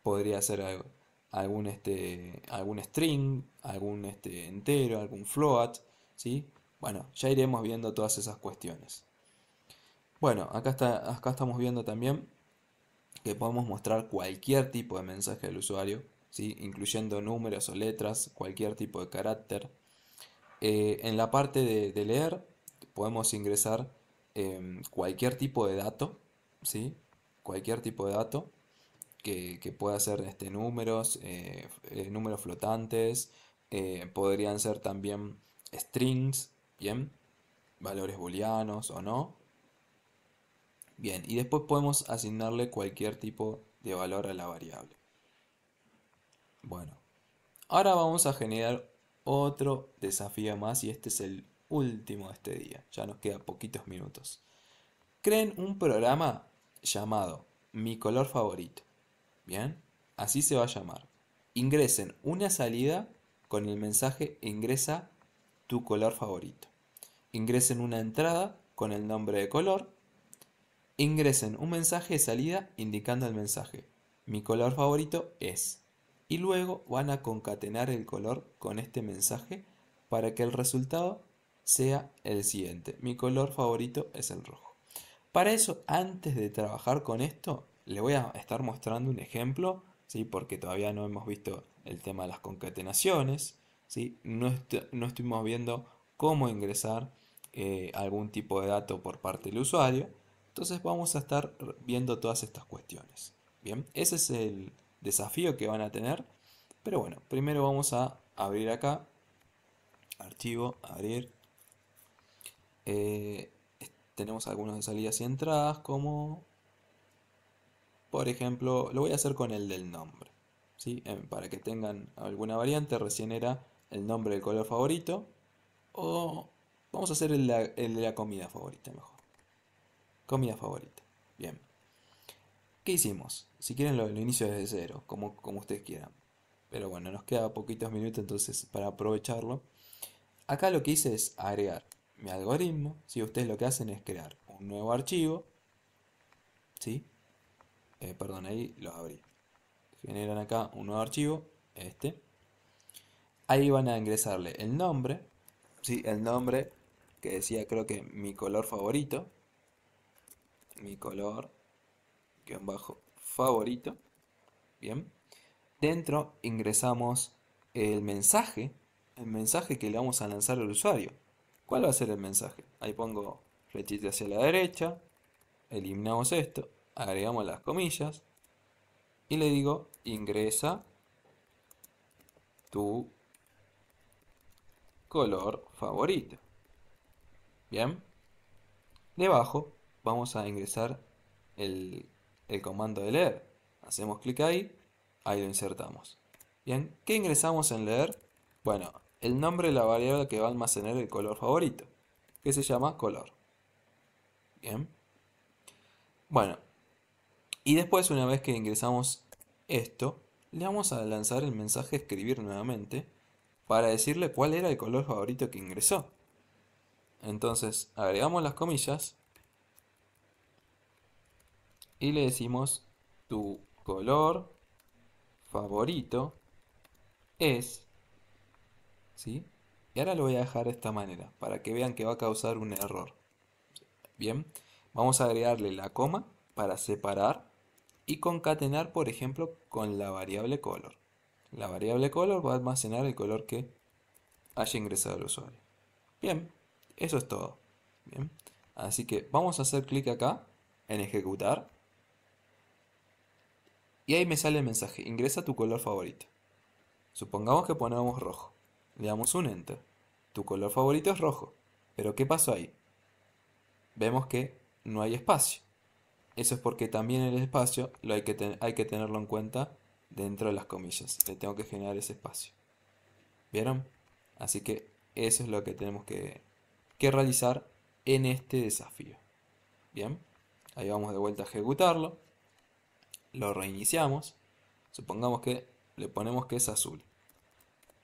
Podría ser algún, este, algún string, algún este, entero, algún float. ¿sí? Bueno, ya iremos viendo todas esas cuestiones. Bueno, acá, está, acá estamos viendo también que podemos mostrar cualquier tipo de mensaje al usuario, ¿sí? incluyendo números o letras, cualquier tipo de carácter. Eh, en la parte de, leer podemos ingresar em, cualquier tipo de dato, ¿sí? Cualquier tipo de dato que, pueda ser este, números, eh, eh, números flotantes, podrían ser también strings, ¿bien? Valores booleanos o no. Bien, y después podemos asignarle cualquier tipo de valor a la variable. Bueno, ahora vamos a generar otro desafío más y este es el último de este día. Ya nos queda poquitos minutos. Creen un programa llamado Mi color favorito. Bien, así se va a llamar. Ingresen una salida con el mensaje ingresa tu color favorito. Ingresen una entrada con el nombre de color. Ingresen un mensaje de salida indicando el mensaje. Mi color favorito es y luego van a concatenar el color con este mensaje para que el resultado sea el siguiente. Mi color favorito es el rojo. Para eso, antes de trabajar con esto, le voy a estar mostrando un ejemplo, ¿sí? porque todavía no hemos visto el tema de las concatenaciones, ¿sí? no, estuvimos viendo cómo ingresar eh, algún tipo de dato por parte del usuario. Entonces vamos a estar viendo todas estas cuestiones. Bien, ese es el, desafío que van a tener. Pero bueno, primero vamos a abrir acá. Archivo, abrir. Eh, tenemos algunos de salidas y entradas como... Por ejemplo, lo voy a hacer con el del nombre. ¿sí? Eh, para que tengan alguna variante, recién era el nombre del color favorito. O vamos a hacer el de la comida favorita mejor. Comida favorita. Bien. ¿Qué hicimos? Si quieren lo, inicio desde cero, como, como ustedes quieran. Pero bueno, nos queda poquitos minutos entonces para aprovecharlo. Acá lo que hice es agregar mi algoritmo. Si ustedes lo que hacen es crear un nuevo archivo. ¿Sí? Eh, perdón, ahí lo abrí. Generan acá un nuevo archivo. Este. Ahí van a ingresarle el nombre. ¿sí? El nombre que decía creo que mi color favorito. Mi color en bajo favorito. Bien. Dentro ingresamos el mensaje, el mensaje que le vamos a lanzar al usuario. ¿Cuál va a ser el mensaje? Ahí pongo flechita hacia la derecha, eliminamos esto, agregamos las comillas y le digo ingresa tu color favorito. Bien. Debajo vamos a ingresar el el comando de leer. Hacemos clic ahí, ahí lo insertamos. Bien, ¿qué ingresamos en leer? Bueno, el nombre de la variable que va a almacenar el color favorito, que se llama color. Bien. Bueno, y después una vez que ingresamos esto, le vamos a lanzar el mensaje escribir nuevamente para decirle cuál era el color favorito que ingresó. Entonces agregamos las comillas y le decimos tu color favorito es, ¿sí? Y ahora lo voy a dejar de esta manera, para que vean que va a causar un error. Bien, vamos a agregarle la coma para separar y concatenar, por ejemplo, con la variable color. La variable color va a almacenar el color que haya ingresado el usuario. Bien, eso es todo. Bien, así que vamos a hacer clic acá en ejecutar y ahí me sale el mensaje, ingresa tu color favorito. Supongamos que ponemos rojo. Le damos un enter. Tu color favorito es rojo. Pero ¿qué pasó ahí? Vemos que no hay espacio. Eso es porque también el espacio lo hay, que hay que tenerlo en cuenta dentro de las comillas. Le tengo que generar ese espacio. ¿Vieron? Así que eso es lo que tenemos que, que realizar en este desafío. Bien, ahí vamos de vuelta a ejecutarlo lo reiniciamos, supongamos que le ponemos que es azul.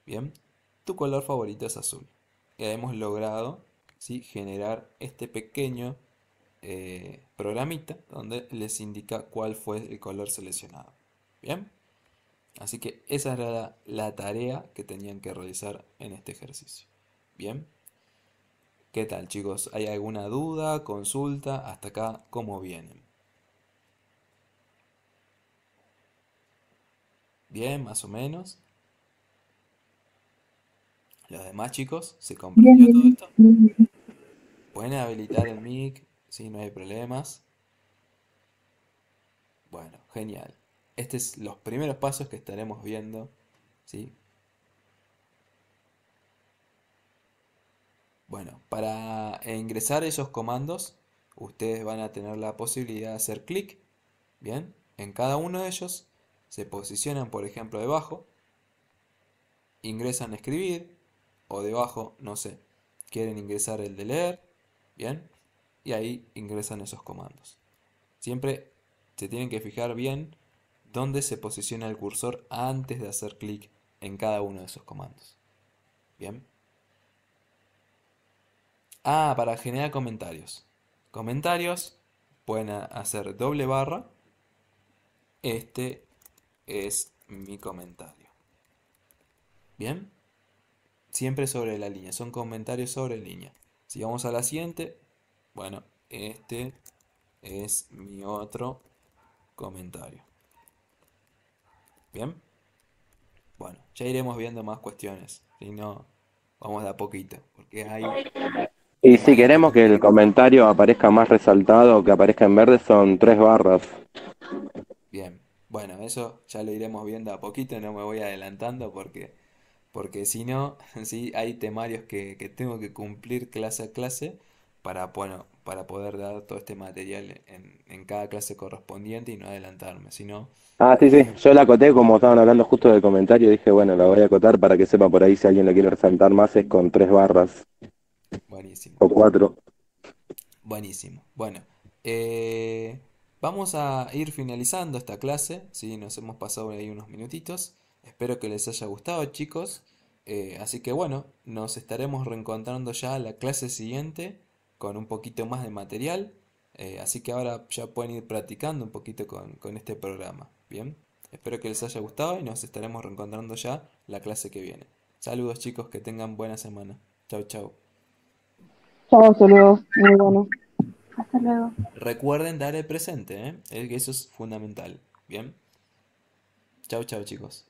Bien, tu color favorito es azul. Y hemos logrado ¿sí? generar este pequeño eh, programita donde les indica cuál fue el color seleccionado. Bien, así que esa era la tarea que tenían que realizar en este ejercicio. Bien. ¿Qué tal chicos? ¿Hay alguna duda, consulta? Hasta acá, ¿cómo vienen? bien, más o menos. Los demás chicos, ¿se comprendió todo esto? Pueden habilitar el mic, si no hay problemas. Bueno, genial. Estos es son los primeros pasos que estaremos viendo, ¿sí? Bueno, para ingresar esos comandos, ustedes van a tener la posibilidad de hacer clic, ¿bien? En cada uno de ellos se posicionan, por ejemplo, debajo, ingresan a escribir, o debajo, no sé, quieren ingresar el de leer, ¿bien? Y ahí ingresan esos comandos. Siempre se tienen que fijar bien dónde se posiciona el cursor antes de hacer clic en cada uno de esos comandos. ¿Bien? Ah, para generar comentarios. Comentarios pueden hacer doble barra. Este es mi comentario. Bien, siempre sobre la línea, son comentarios sobre línea. Si vamos a la siguiente, bueno, este es mi otro comentario. Bien, bueno, ya iremos viendo más cuestiones. Si no, vamos de a poquito, porque hay. Y si queremos que el comentario aparezca más resaltado, que aparezca en verde, son tres barras. Bien. Bueno, eso ya lo iremos viendo a poquito, no me voy adelantando porque, porque si no, sí, hay temarios que, que tengo que cumplir clase a clase para, bueno, para poder dar todo este material en, en cada clase correspondiente y no adelantarme, si no... Ah, sí, sí, yo la acoté como estaban hablando justo del comentario, dije, bueno, la voy a acotar para que sepa por ahí si alguien la quiere resaltar más, es con tres barras. Buenísimo. O cuatro. Buenísimo. Bueno, eh, Vamos a ir finalizando esta clase, ¿sí? nos hemos pasado ahí unos minutitos. Espero que les haya gustado chicos. Eh, así que bueno, nos estaremos reencontrando ya la clase siguiente con un poquito más de material. Eh, así que ahora ya pueden ir practicando un poquito con, este programa. Bien, espero que les haya gustado y nos estaremos reencontrando ya la clase que viene. Saludos chicos, que tengan buena semana. Chao, chao. Chau, saludos. Muy bueno. Hasta luego. Recuerden dar el presente, ¿eh? Eso es fundamental. Bien. Chao, chao, chicos.